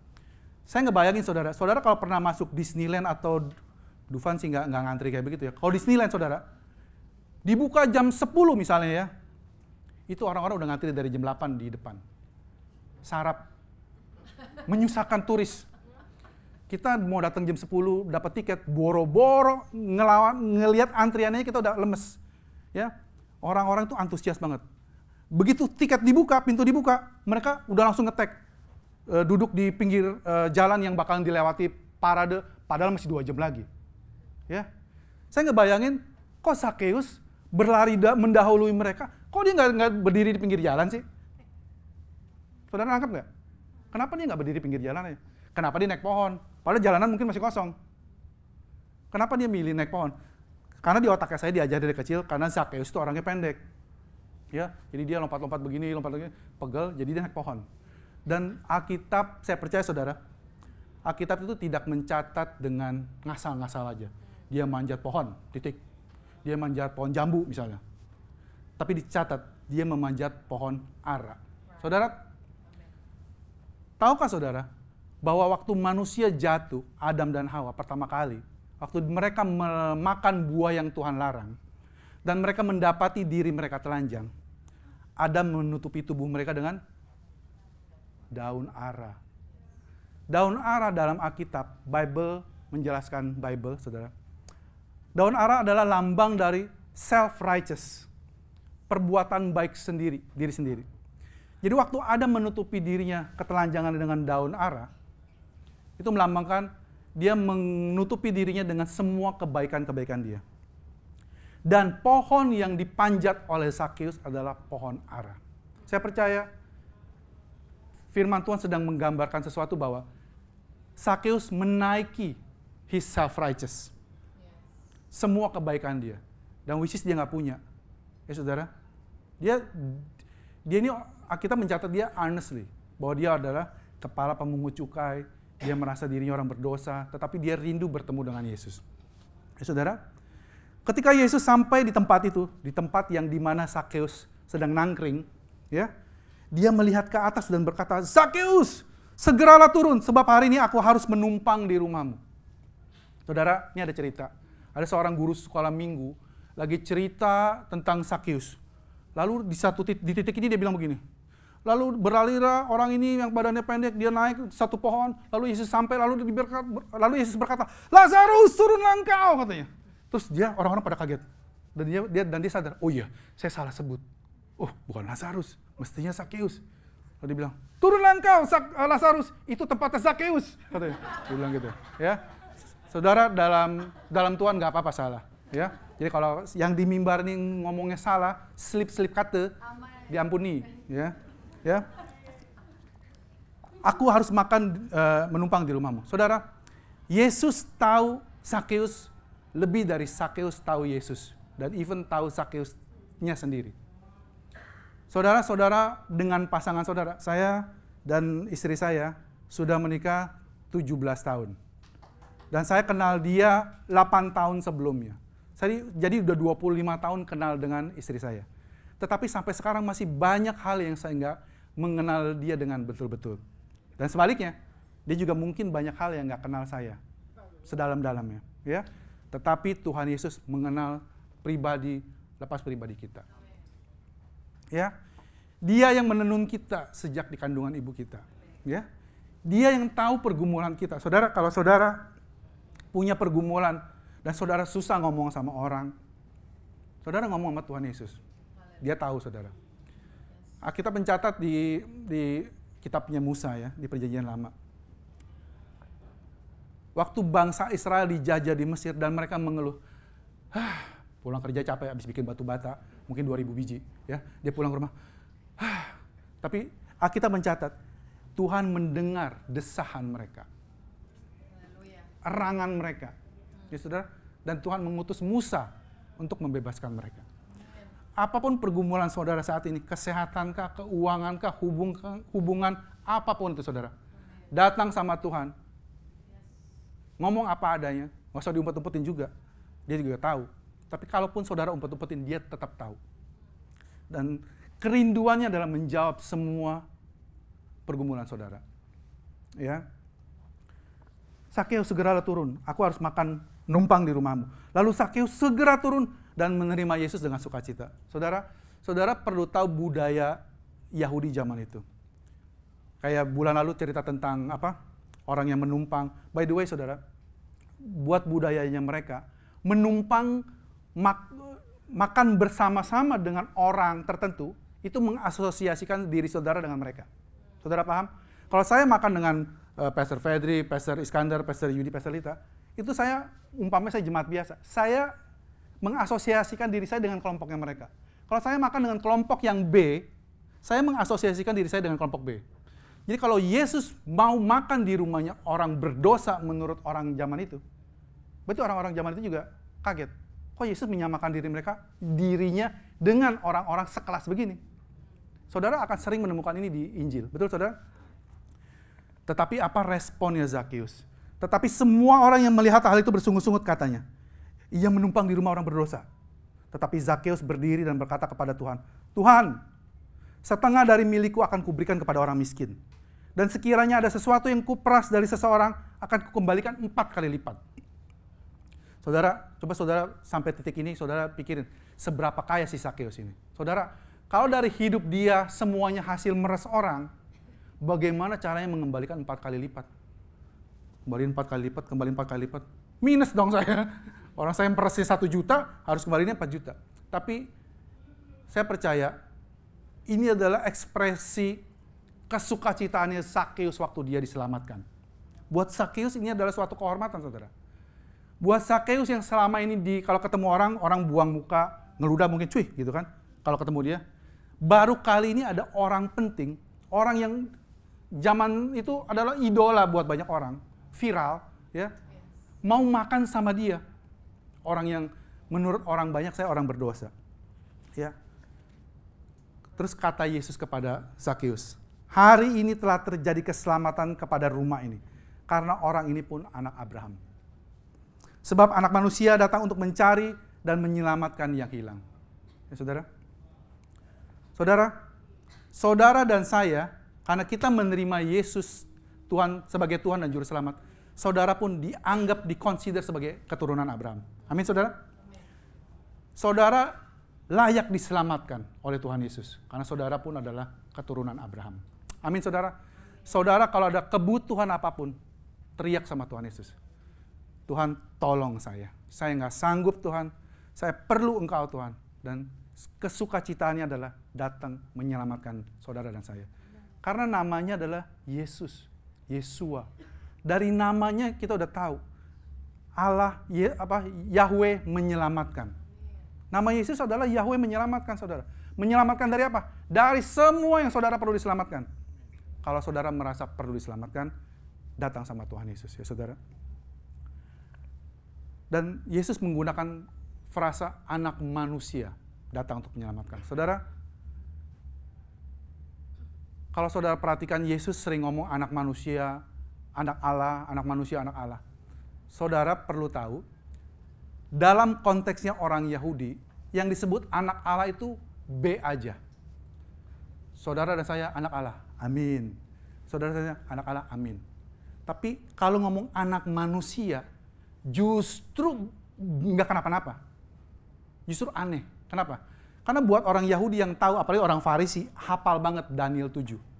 Saya ngebayangin saudara, saudara kalau pernah masuk Disneyland atau Dufan sih nggak ngantri kayak begitu ya. Kalau Disneyland saudara, dibuka jam 10 misalnya ya, itu orang-orang udah ngantri dari jam 8 di depan. Sarap. Menyusahkan turis kita mau datang jam 10 dapat tiket boro-boro ngelawan ngelihat antriannya kita udah lemes ya orang-orang itu antusias banget begitu tiket dibuka pintu dibuka mereka udah langsung ngetek e, eh, duduk di pinggir e, jalan yang bakalan dilewati parade padahal masih dua jam lagi ya saya ngebayangin kok Sakeus berlari mendahului mereka kok dia nggak berdiri di pinggir jalan sih saudara nangkep nggak kenapa dia nggak berdiri di pinggir jalan ya Kenapa dia naik pohon? Padahal jalanan mungkin masih kosong. Kenapa dia milih naik pohon? Karena di otaknya saya diajar dari kecil, karena Zakheus itu orangnya pendek. Ya, jadi dia lompat-lompat begini, lompat begini, pegel, jadi dia naik pohon. Dan Alkitab, saya percaya saudara, Alkitab itu tidak mencatat dengan ngasal-ngasal aja. Dia manjat pohon, titik. Dia manjat pohon jambu misalnya. Tapi dicatat, dia memanjat pohon ara. Saudara, tahukah saudara, bahwa waktu manusia jatuh, Adam dan Hawa pertama kali, waktu mereka memakan buah yang Tuhan larang, dan mereka mendapati diri mereka telanjang, Adam menutupi tubuh mereka dengan daun ara. Daun ara dalam Alkitab, Bible menjelaskan Bible, saudara. Daun ara adalah lambang dari self-righteous, perbuatan baik sendiri, diri sendiri. Jadi waktu Adam menutupi dirinya ketelanjangan dengan daun ara, itu melambangkan dia menutupi dirinya dengan semua kebaikan-kebaikan dia. Dan pohon yang dipanjat oleh Sakyus adalah pohon ara. Saya percaya firman Tuhan sedang menggambarkan sesuatu bahwa Sakyus menaiki his self-righteous. Semua kebaikan dia. Dan which is dia nggak punya. Ya saudara, dia dia ini kita mencatat dia honestly bahwa dia adalah kepala pemungut cukai, dia merasa dirinya orang berdosa, tetapi dia rindu bertemu dengan Yesus. Ya, saudara, ketika Yesus sampai di tempat itu, di tempat yang dimana Sakeus sedang nangkring, ya, dia melihat ke atas dan berkata, Sakeus, segeralah turun, sebab hari ini aku harus menumpang di rumahmu. Saudara, ini ada cerita. Ada seorang guru sekolah minggu lagi cerita tentang Sakeus. Lalu di satu titik, di titik ini dia bilang begini, lalu beralira orang ini yang badannya pendek dia naik satu pohon lalu Yesus sampai lalu diberkat lalu Yesus berkata Lazarus turunlah engkau katanya terus dia orang-orang pada kaget dan dia, dia dan dia sadar oh iya saya salah sebut oh bukan Lazarus mestinya Sakeus lalu dia bilang turunlah engkau eh, Lazarus itu tempatnya Sakeus katanya dia bilang gitu ya saudara dalam dalam Tuhan nggak apa-apa salah ya jadi kalau yang di mimbar nih ngomongnya salah, slip-slip kata, diampuni. Ya ya. Aku harus makan uh, menumpang di rumahmu. Saudara, Yesus tahu Sakeus lebih dari Sakeus tahu Yesus dan even tahu Sakeusnya sendiri. Saudara-saudara dengan pasangan saudara, saya dan istri saya sudah menikah 17 tahun. Dan saya kenal dia 8 tahun sebelumnya. Jadi jadi udah 25 tahun kenal dengan istri saya. Tetapi sampai sekarang masih banyak hal yang saya nggak mengenal dia dengan betul-betul. Dan sebaliknya, dia juga mungkin banyak hal yang nggak kenal saya sedalam-dalamnya, ya. Tetapi Tuhan Yesus mengenal pribadi lepas pribadi kita. Ya. Dia yang menenun kita sejak di kandungan ibu kita, ya. Dia yang tahu pergumulan kita. Saudara, kalau saudara punya pergumulan dan saudara susah ngomong sama orang, saudara ngomong sama Tuhan Yesus. Dia tahu saudara. Ah, kita mencatat di di kitabnya Musa ya di perjanjian lama. Waktu bangsa Israel dijajah di Mesir dan mereka mengeluh, Hah, pulang kerja capek habis bikin batu bata, mungkin 2000 biji ya. Dia pulang ke rumah. Hah. tapi ah, kita mencatat Tuhan mendengar desahan mereka. Erangan mereka. Ya Saudara, dan Tuhan mengutus Musa untuk membebaskan mereka apapun pergumulan saudara saat ini, kesehatankah, keuangankah, hubungan, hubungan apapun itu saudara. Datang sama Tuhan. Ngomong apa adanya, nggak usah diumpet-umpetin juga. Dia juga tahu. Tapi kalaupun saudara umpet-umpetin, dia tetap tahu. Dan kerinduannya adalah menjawab semua pergumulan saudara. Ya. Sakeus segeralah turun. Aku harus makan numpang di rumahmu. Lalu Sakeus segera turun dan menerima Yesus dengan sukacita. Saudara, saudara perlu tahu budaya Yahudi zaman itu. Kayak bulan lalu cerita tentang apa? Orang yang menumpang. By the way, saudara, buat budayanya mereka menumpang mak makan bersama-sama dengan orang tertentu itu mengasosiasikan diri saudara dengan mereka. Saudara paham? Kalau saya makan dengan uh, Pastor Fedri, Pastor Iskandar, Pastor Yudi, Pastor Lita, itu saya umpamanya saya jemaat biasa. Saya mengasosiasikan diri saya dengan kelompoknya mereka. Kalau saya makan dengan kelompok yang B, saya mengasosiasikan diri saya dengan kelompok B. Jadi kalau Yesus mau makan di rumahnya orang berdosa menurut orang zaman itu, berarti orang-orang zaman itu juga kaget. Kok Yesus menyamakan diri mereka, dirinya dengan orang-orang sekelas begini? Saudara akan sering menemukan ini di Injil, betul saudara? Tetapi apa responnya Zakius? Tetapi semua orang yang melihat hal itu bersungut-sungut katanya. Ia menumpang di rumah orang berdosa. Tetapi Zakheus berdiri dan berkata kepada Tuhan, Tuhan, setengah dari milikku akan kuberikan kepada orang miskin. Dan sekiranya ada sesuatu yang kuperas dari seseorang, akan kukembalikan empat kali lipat. Saudara, coba saudara sampai titik ini, saudara pikirin, seberapa kaya si Zakheus ini. Saudara, kalau dari hidup dia semuanya hasil meres orang, bagaimana caranya mengembalikan empat kali lipat? Kembali empat kali lipat, kembali empat kali lipat. Minus dong saya. Orang saya yang persis satu juta harus kembalinya 4 juta. Tapi saya percaya ini adalah ekspresi kesukacitaannya Sakeus waktu dia diselamatkan. Buat Sakeus ini adalah suatu kehormatan saudara. Buat Sakeus yang selama ini di kalau ketemu orang orang buang muka ngeludah mungkin cuy gitu kan kalau ketemu dia. Baru kali ini ada orang penting, orang yang zaman itu adalah idola buat banyak orang, viral ya. Mau makan sama dia, orang yang menurut orang banyak saya orang berdosa. Ya. Terus kata Yesus kepada Zakius, "Hari ini telah terjadi keselamatan kepada rumah ini, karena orang ini pun anak Abraham. Sebab anak manusia datang untuk mencari dan menyelamatkan yang hilang." Ya, Saudara. Saudara, saudara dan saya karena kita menerima Yesus Tuhan sebagai Tuhan dan juru selamat, saudara pun dianggap dikonsider sebagai keturunan Abraham. Amin saudara? Saudara layak diselamatkan oleh Tuhan Yesus. Karena saudara pun adalah keturunan Abraham. Amin saudara? Saudara kalau ada kebutuhan apapun, teriak sama Tuhan Yesus. Tuhan tolong saya. Saya nggak sanggup Tuhan. Saya perlu engkau Tuhan. Dan kesukacitaannya adalah datang menyelamatkan saudara dan saya. Karena namanya adalah Yesus. Yesua dari namanya kita udah tahu Allah ya apa Yahweh menyelamatkan. Nama Yesus adalah Yahweh menyelamatkan saudara. Menyelamatkan dari apa? Dari semua yang saudara perlu diselamatkan. Kalau saudara merasa perlu diselamatkan, datang sama Tuhan Yesus ya saudara. Dan Yesus menggunakan frasa anak manusia datang untuk menyelamatkan. Saudara, kalau saudara perhatikan Yesus sering ngomong anak manusia, anak Allah, anak manusia, anak Allah. Saudara perlu tahu, dalam konteksnya orang Yahudi, yang disebut anak Allah itu B aja. Saudara dan saya anak Allah, amin. Saudara saya anak Allah, amin. Tapi kalau ngomong anak manusia, justru nggak kenapa-napa. Justru aneh. Kenapa? Karena buat orang Yahudi yang tahu, apalagi orang Farisi, hafal banget Daniel 7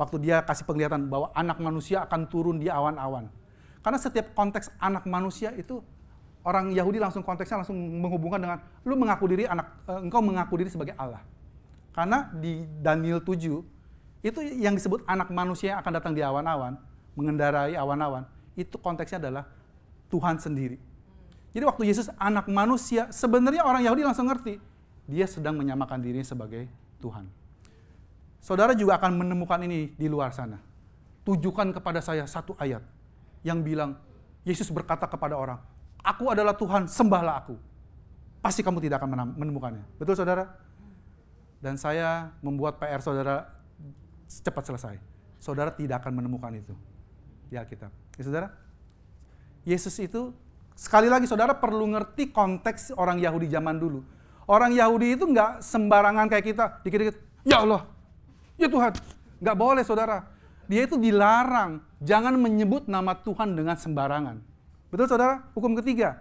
Waktu dia kasih penglihatan bahwa anak manusia akan turun di awan-awan. Karena setiap konteks anak manusia itu orang Yahudi langsung konteksnya langsung menghubungkan dengan lu mengaku diri anak eh, engkau mengaku diri sebagai Allah. Karena di Daniel 7 itu yang disebut anak manusia yang akan datang di awan-awan, mengendarai awan-awan, itu konteksnya adalah Tuhan sendiri. Jadi waktu Yesus anak manusia, sebenarnya orang Yahudi langsung ngerti, dia sedang menyamakan dirinya sebagai Tuhan. Saudara juga akan menemukan ini di luar sana. Tujukan kepada saya satu ayat yang bilang, Yesus berkata kepada orang, Aku adalah Tuhan, sembahlah aku. Pasti kamu tidak akan menemukannya. Betul saudara? Dan saya membuat PR saudara cepat selesai. Saudara tidak akan menemukan itu di Alkitab. Ya saudara? Yesus itu, sekali lagi saudara perlu ngerti konteks orang Yahudi zaman dulu. Orang Yahudi itu nggak sembarangan kayak kita, dikit-dikit, ya Allah, Ya Tuhan, nggak boleh saudara. Dia itu dilarang jangan menyebut nama Tuhan dengan sembarangan. Betul saudara? Hukum ketiga,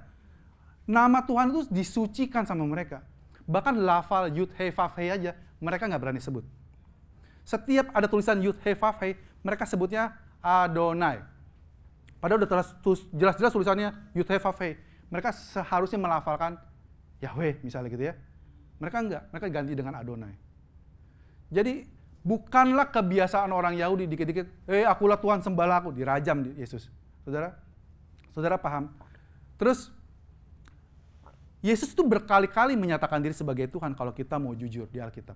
nama Tuhan itu disucikan sama mereka. Bahkan lafal yud he fav he aja mereka nggak berani sebut. Setiap ada tulisan yud he fav he, mereka sebutnya Adonai. Padahal udah jelas-jelas tulisannya yud he fav he. Mereka seharusnya melafalkan Yahweh misalnya gitu ya. Mereka enggak, mereka ganti dengan Adonai. Jadi Bukanlah kebiasaan orang Yahudi dikit-dikit, eh akulah Tuhan sembala aku, dirajam Yesus. Saudara, saudara paham? Terus Yesus itu berkali-kali menyatakan diri sebagai Tuhan kalau kita mau jujur di Alkitab.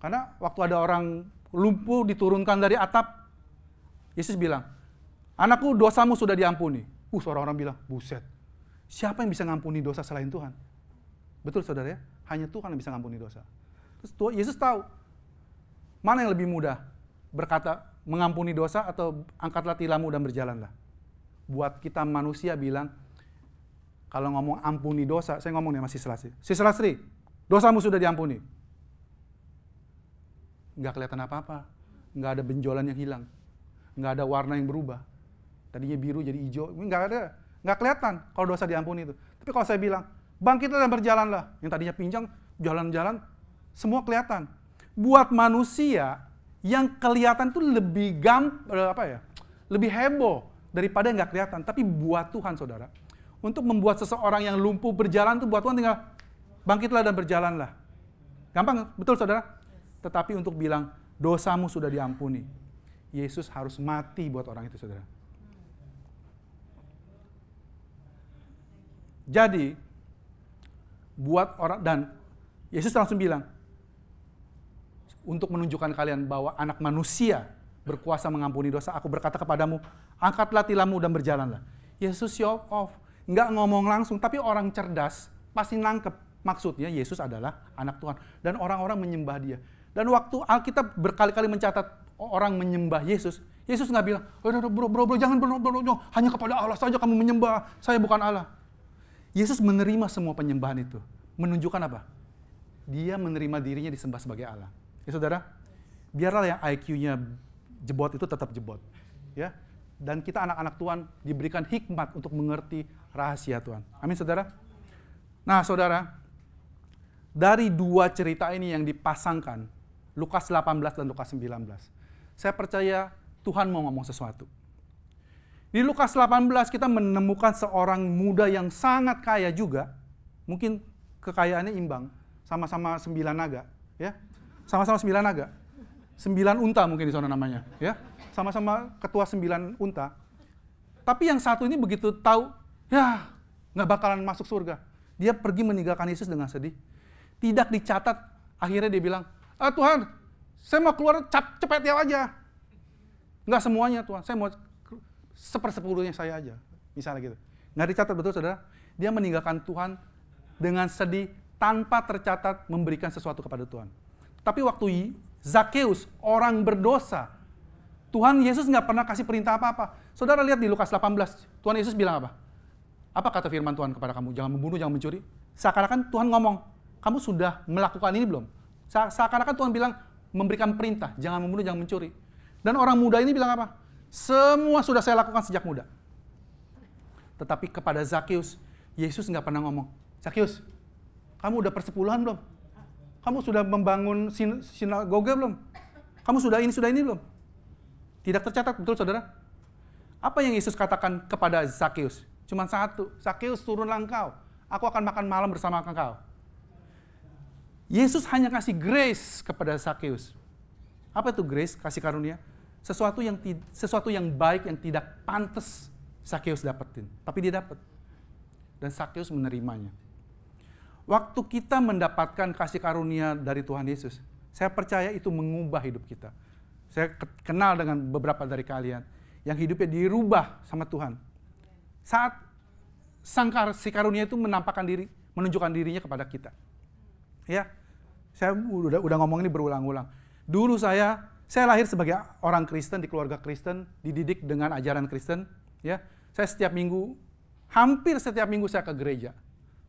Karena waktu ada orang lumpuh diturunkan dari atap, Yesus bilang, anakku dosamu sudah diampuni. Uh, seorang orang bilang, buset, siapa yang bisa ngampuni dosa selain Tuhan? Betul saudara ya, hanya Tuhan yang bisa ngampuni dosa. Terus Yesus tahu, Mana yang lebih mudah? Berkata, mengampuni dosa atau angkatlah tilammu dan berjalanlah. Buat kita manusia bilang, kalau ngomong ampuni dosa, saya ngomong nih sama Sisra Sri. dosamu sudah diampuni. Nggak kelihatan apa-apa. Nggak ada benjolan yang hilang. Nggak ada warna yang berubah. Tadinya biru jadi hijau. Nggak ada. Nggak kelihatan kalau dosa diampuni itu. Tapi kalau saya bilang, bangkitlah dan berjalanlah. Yang tadinya pinjang, jalan-jalan, semua kelihatan buat manusia yang kelihatan tuh lebih gam eh, apa ya lebih heboh daripada yang nggak kelihatan tapi buat Tuhan saudara untuk membuat seseorang yang lumpuh berjalan tuh buat Tuhan tinggal bangkitlah dan berjalanlah gampang betul saudara tetapi untuk bilang dosamu sudah diampuni Yesus harus mati buat orang itu saudara jadi buat orang dan Yesus langsung bilang untuk menunjukkan kalian bahwa anak manusia berkuasa mengampuni dosa, aku berkata kepadamu, angkatlah tilammu dan berjalanlah. Yesus show ya off, nggak ngomong langsung, tapi orang cerdas pasti nangkep maksudnya Yesus adalah anak Tuhan dan orang-orang menyembah dia. Dan waktu Alkitab berkali-kali mencatat orang menyembah Yesus, Yesus nggak bilang, oh, bro, bro, bro, jangan bro, bro, bro, hanya kepada Allah saja kamu menyembah, saya bukan Allah. Yesus menerima semua penyembahan itu, menunjukkan apa? Dia menerima dirinya disembah sebagai Allah. Ya saudara, biarlah yang IQ-nya jebot itu tetap jebot. Ya. Dan kita anak-anak Tuhan diberikan hikmat untuk mengerti rahasia Tuhan. Amin saudara. Nah saudara, dari dua cerita ini yang dipasangkan, Lukas 18 dan Lukas 19, saya percaya Tuhan mau ngomong sesuatu. Di Lukas 18 kita menemukan seorang muda yang sangat kaya juga, mungkin kekayaannya imbang, sama-sama sembilan naga, ya. Sama-sama sembilan naga. Sembilan unta mungkin di sana namanya, ya. Sama-sama ketua sembilan unta. Tapi yang satu ini begitu tahu, ya nggak bakalan masuk surga. Dia pergi meninggalkan Yesus dengan sedih. Tidak dicatat, akhirnya dia bilang, ah, Tuhan, saya mau keluar cap cepet ya aja. Nggak semuanya Tuhan, saya mau sepersepuluhnya saya aja. Misalnya gitu. Nggak dicatat betul saudara. Dia meninggalkan Tuhan dengan sedih tanpa tercatat memberikan sesuatu kepada Tuhan. Tapi waktu Zakheus, orang berdosa, Tuhan Yesus nggak pernah kasih perintah apa-apa. Saudara lihat di Lukas 18, Tuhan Yesus bilang apa? Apa kata firman Tuhan kepada kamu? Jangan membunuh, jangan mencuri. Seakan-akan Tuhan ngomong, kamu sudah melakukan ini belum? Seakan-akan Tuhan bilang, memberikan perintah, jangan membunuh, jangan mencuri. Dan orang muda ini bilang apa? Semua sudah saya lakukan sejak muda. Tetapi kepada Zakheus, Yesus nggak pernah ngomong, Zakheus, kamu udah persepuluhan belum? Kamu sudah membangun sin sinagoga belum? Kamu sudah ini, sudah ini belum? Tidak tercatat, betul saudara? Apa yang Yesus katakan kepada Zakheus? Cuma satu, Zakheus turunlah engkau. Aku akan makan malam bersama engkau. Yesus hanya kasih grace kepada Zakheus. Apa itu grace? Kasih karunia. Sesuatu yang sesuatu yang baik yang tidak pantas Zakheus dapetin, tapi dia dapat. Dan Zakheus menerimanya. Waktu kita mendapatkan kasih karunia dari Tuhan Yesus, saya percaya itu mengubah hidup kita. Saya kenal dengan beberapa dari kalian yang hidupnya dirubah sama Tuhan. Saat sangkar si karunia itu menampakkan diri, menunjukkan dirinya kepada kita. Ya. Saya udah udah ngomong ini berulang-ulang. Dulu saya saya lahir sebagai orang Kristen di keluarga Kristen, dididik dengan ajaran Kristen, ya. Saya setiap minggu hampir setiap minggu saya ke gereja.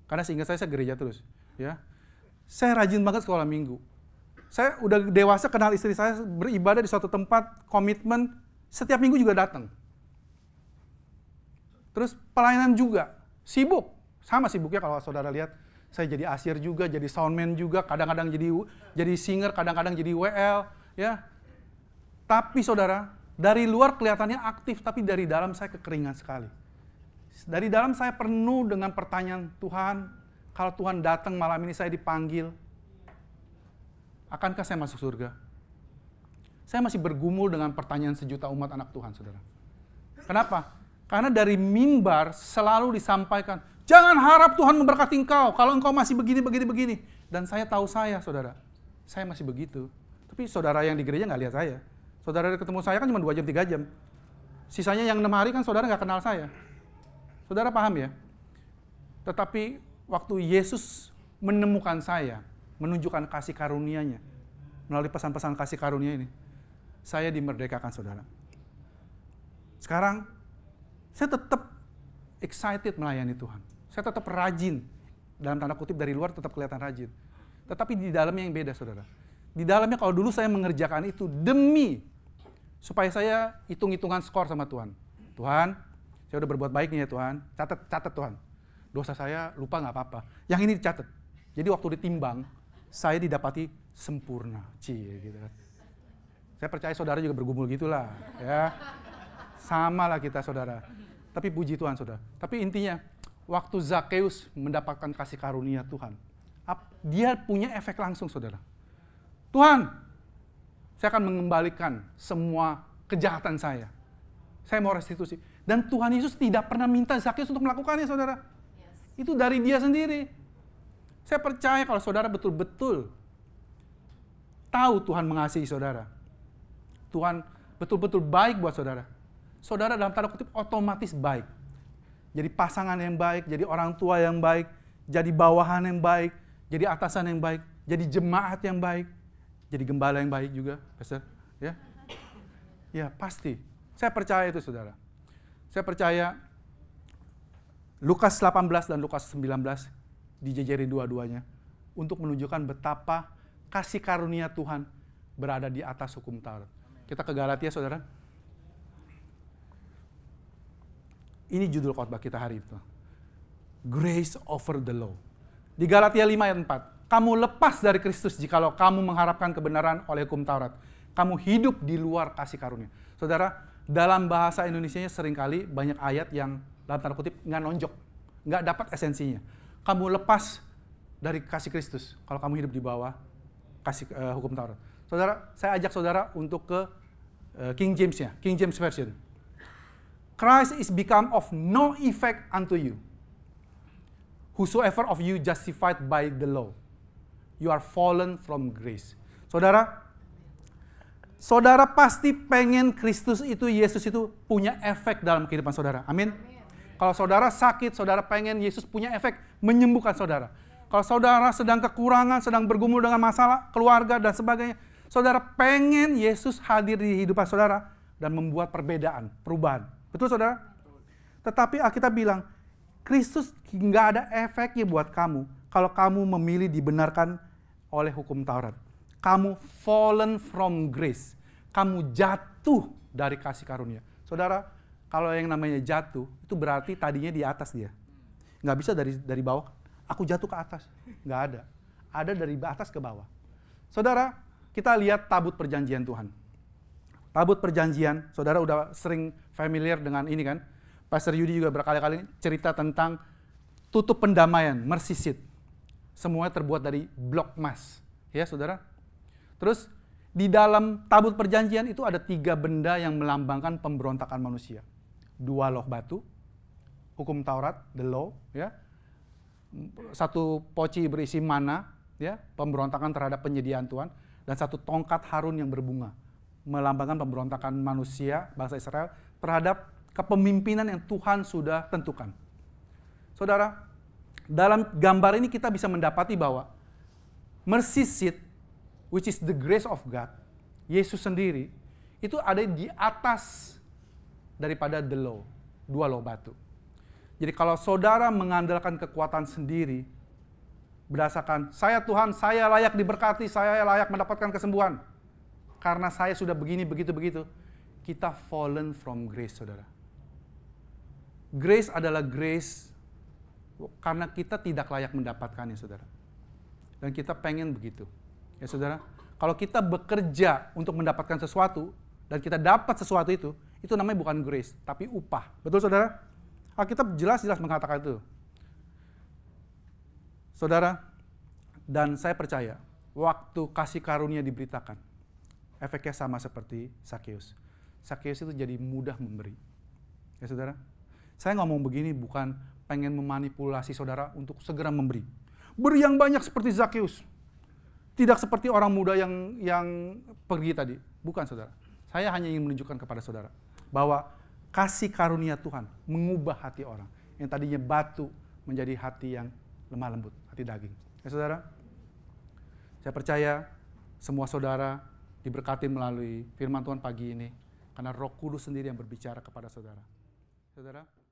Karena sehingga saya saya gereja terus, ya. Saya rajin banget sekolah minggu. Saya udah dewasa kenal istri saya beribadah di suatu tempat, komitmen setiap minggu juga datang. Terus pelayanan juga, sibuk. Sama sibuknya kalau saudara lihat saya jadi asir juga, jadi soundman juga, kadang-kadang jadi jadi singer, kadang-kadang jadi WL, ya. Tapi saudara, dari luar kelihatannya aktif, tapi dari dalam saya kekeringan sekali. Dari dalam saya penuh dengan pertanyaan Tuhan, kalau Tuhan datang malam ini saya dipanggil, akankah saya masuk surga? Saya masih bergumul dengan pertanyaan sejuta umat anak Tuhan, saudara. Kenapa? Karena dari mimbar selalu disampaikan, jangan harap Tuhan memberkati engkau kalau engkau masih begini, begini, begini. Dan saya tahu saya, saudara. Saya masih begitu. Tapi saudara yang di gereja nggak lihat saya. Saudara ketemu saya kan cuma 2 jam, 3 jam. Sisanya yang 6 hari kan saudara nggak kenal saya. Saudara paham ya? Tetapi waktu Yesus menemukan saya, menunjukkan kasih karunia-Nya melalui pesan-pesan kasih karunia ini, saya dimerdekakan saudara. Sekarang saya tetap excited melayani Tuhan. Saya tetap rajin. Dalam tanda kutip dari luar tetap kelihatan rajin. Tetapi di dalamnya yang beda saudara. Di dalamnya kalau dulu saya mengerjakan itu demi supaya saya hitung-hitungan skor sama Tuhan. Tuhan, saya udah berbuat baik nih ya Tuhan. Catat, catat Tuhan. Dosa saya lupa nggak apa-apa. Yang ini dicatat. Jadi waktu ditimbang, saya didapati sempurna. Cie gitu kan. Saya percaya saudara juga bergumul gitulah, ya. Sama lah kita saudara. Tapi puji Tuhan saudara. Tapi intinya, waktu Zakheus mendapatkan kasih karunia Tuhan, dia punya efek langsung saudara. Tuhan, saya akan mengembalikan semua kejahatan saya. Saya mau restitusi. Dan Tuhan Yesus tidak pernah minta Zakius untuk melakukannya, saudara. Itu dari dia sendiri. Saya percaya kalau saudara betul-betul tahu Tuhan mengasihi saudara. Tuhan betul-betul baik buat saudara. Saudara dalam tanda kutip otomatis baik. Jadi pasangan yang baik, jadi orang tua yang baik, jadi bawahan yang baik, jadi atasan yang baik, jadi jemaat yang baik, jadi gembala yang baik juga, Pastor. Ya, ya pasti. Saya percaya itu, saudara. Saya percaya Lukas 18 dan Lukas 19 dijejerin dua-duanya untuk menunjukkan betapa kasih karunia Tuhan berada di atas hukum Taurat. Kita ke Galatia, saudara. Ini judul khotbah kita hari itu. Grace over the law. Di Galatia 5 ayat 4. Kamu lepas dari Kristus jikalau kamu mengharapkan kebenaran oleh hukum Taurat. Kamu hidup di luar kasih karunia. Saudara, dalam bahasa Indonesia seringkali banyak ayat yang dalam tanda kutip nggak nonjok, nggak dapat esensinya. Kamu lepas dari kasih Kristus kalau kamu hidup di bawah kasih uh, hukum Taurat. Saudara, saya ajak saudara untuk ke uh, King James-nya, King James version. Christ is become of no effect unto you. Whosoever of you justified by the law, you are fallen from grace. Saudara, Saudara pasti pengen Kristus itu, Yesus itu punya efek dalam kehidupan saudara. Amin. Kalau saudara sakit, saudara pengen Yesus punya efek menyembuhkan saudara. Kalau saudara sedang kekurangan, sedang bergumul dengan masalah keluarga dan sebagainya, saudara pengen Yesus hadir di kehidupan saudara dan membuat perbedaan, perubahan. Betul saudara? Tetapi kita bilang, Kristus nggak ada efeknya buat kamu kalau kamu memilih dibenarkan oleh hukum Taurat kamu fallen from grace. Kamu jatuh dari kasih karunia. Saudara, kalau yang namanya jatuh, itu berarti tadinya di atas dia. Nggak bisa dari dari bawah, aku jatuh ke atas. Nggak ada. Ada dari atas ke bawah. Saudara, kita lihat tabut perjanjian Tuhan. Tabut perjanjian, saudara udah sering familiar dengan ini kan. Pastor Yudi juga berkali-kali cerita tentang tutup pendamaian, mercy seat. Semuanya terbuat dari blok emas. Ya saudara, Terus di dalam tabut perjanjian itu ada tiga benda yang melambangkan pemberontakan manusia. Dua loh batu, hukum Taurat, the law, ya. Satu poci berisi mana, ya, pemberontakan terhadap penyediaan Tuhan dan satu tongkat Harun yang berbunga melambangkan pemberontakan manusia bangsa Israel terhadap kepemimpinan yang Tuhan sudah tentukan. Saudara, dalam gambar ini kita bisa mendapati bahwa Mercy which is the grace of God, Yesus sendiri, itu ada di atas daripada the law, dua law batu. Jadi kalau saudara mengandalkan kekuatan sendiri, berdasarkan saya Tuhan, saya layak diberkati, saya layak mendapatkan kesembuhan. Karena saya sudah begini, begitu, begitu. Kita fallen from grace, saudara. Grace adalah grace karena kita tidak layak mendapatkannya, saudara. Dan kita pengen begitu. Ya saudara, kalau kita bekerja untuk mendapatkan sesuatu, dan kita dapat sesuatu itu, itu namanya bukan grace, tapi upah. Betul saudara? Alkitab jelas-jelas mengatakan itu. Saudara, dan saya percaya, waktu kasih karunia diberitakan, efeknya sama seperti Sakeus. Sakeus itu jadi mudah memberi. Ya saudara? Saya ngomong begini bukan pengen memanipulasi saudara untuk segera memberi. Beri yang banyak seperti Zacchaeus. Tidak seperti orang muda yang yang pergi tadi. Bukan saudara. Saya hanya ingin menunjukkan kepada saudara bahwa kasih karunia Tuhan mengubah hati orang yang tadinya batu menjadi hati yang lemah lembut, hati daging. Ya saudara, saya percaya semua saudara diberkati melalui firman Tuhan pagi ini karena Roh Kudus sendiri yang berbicara kepada saudara. Saudara,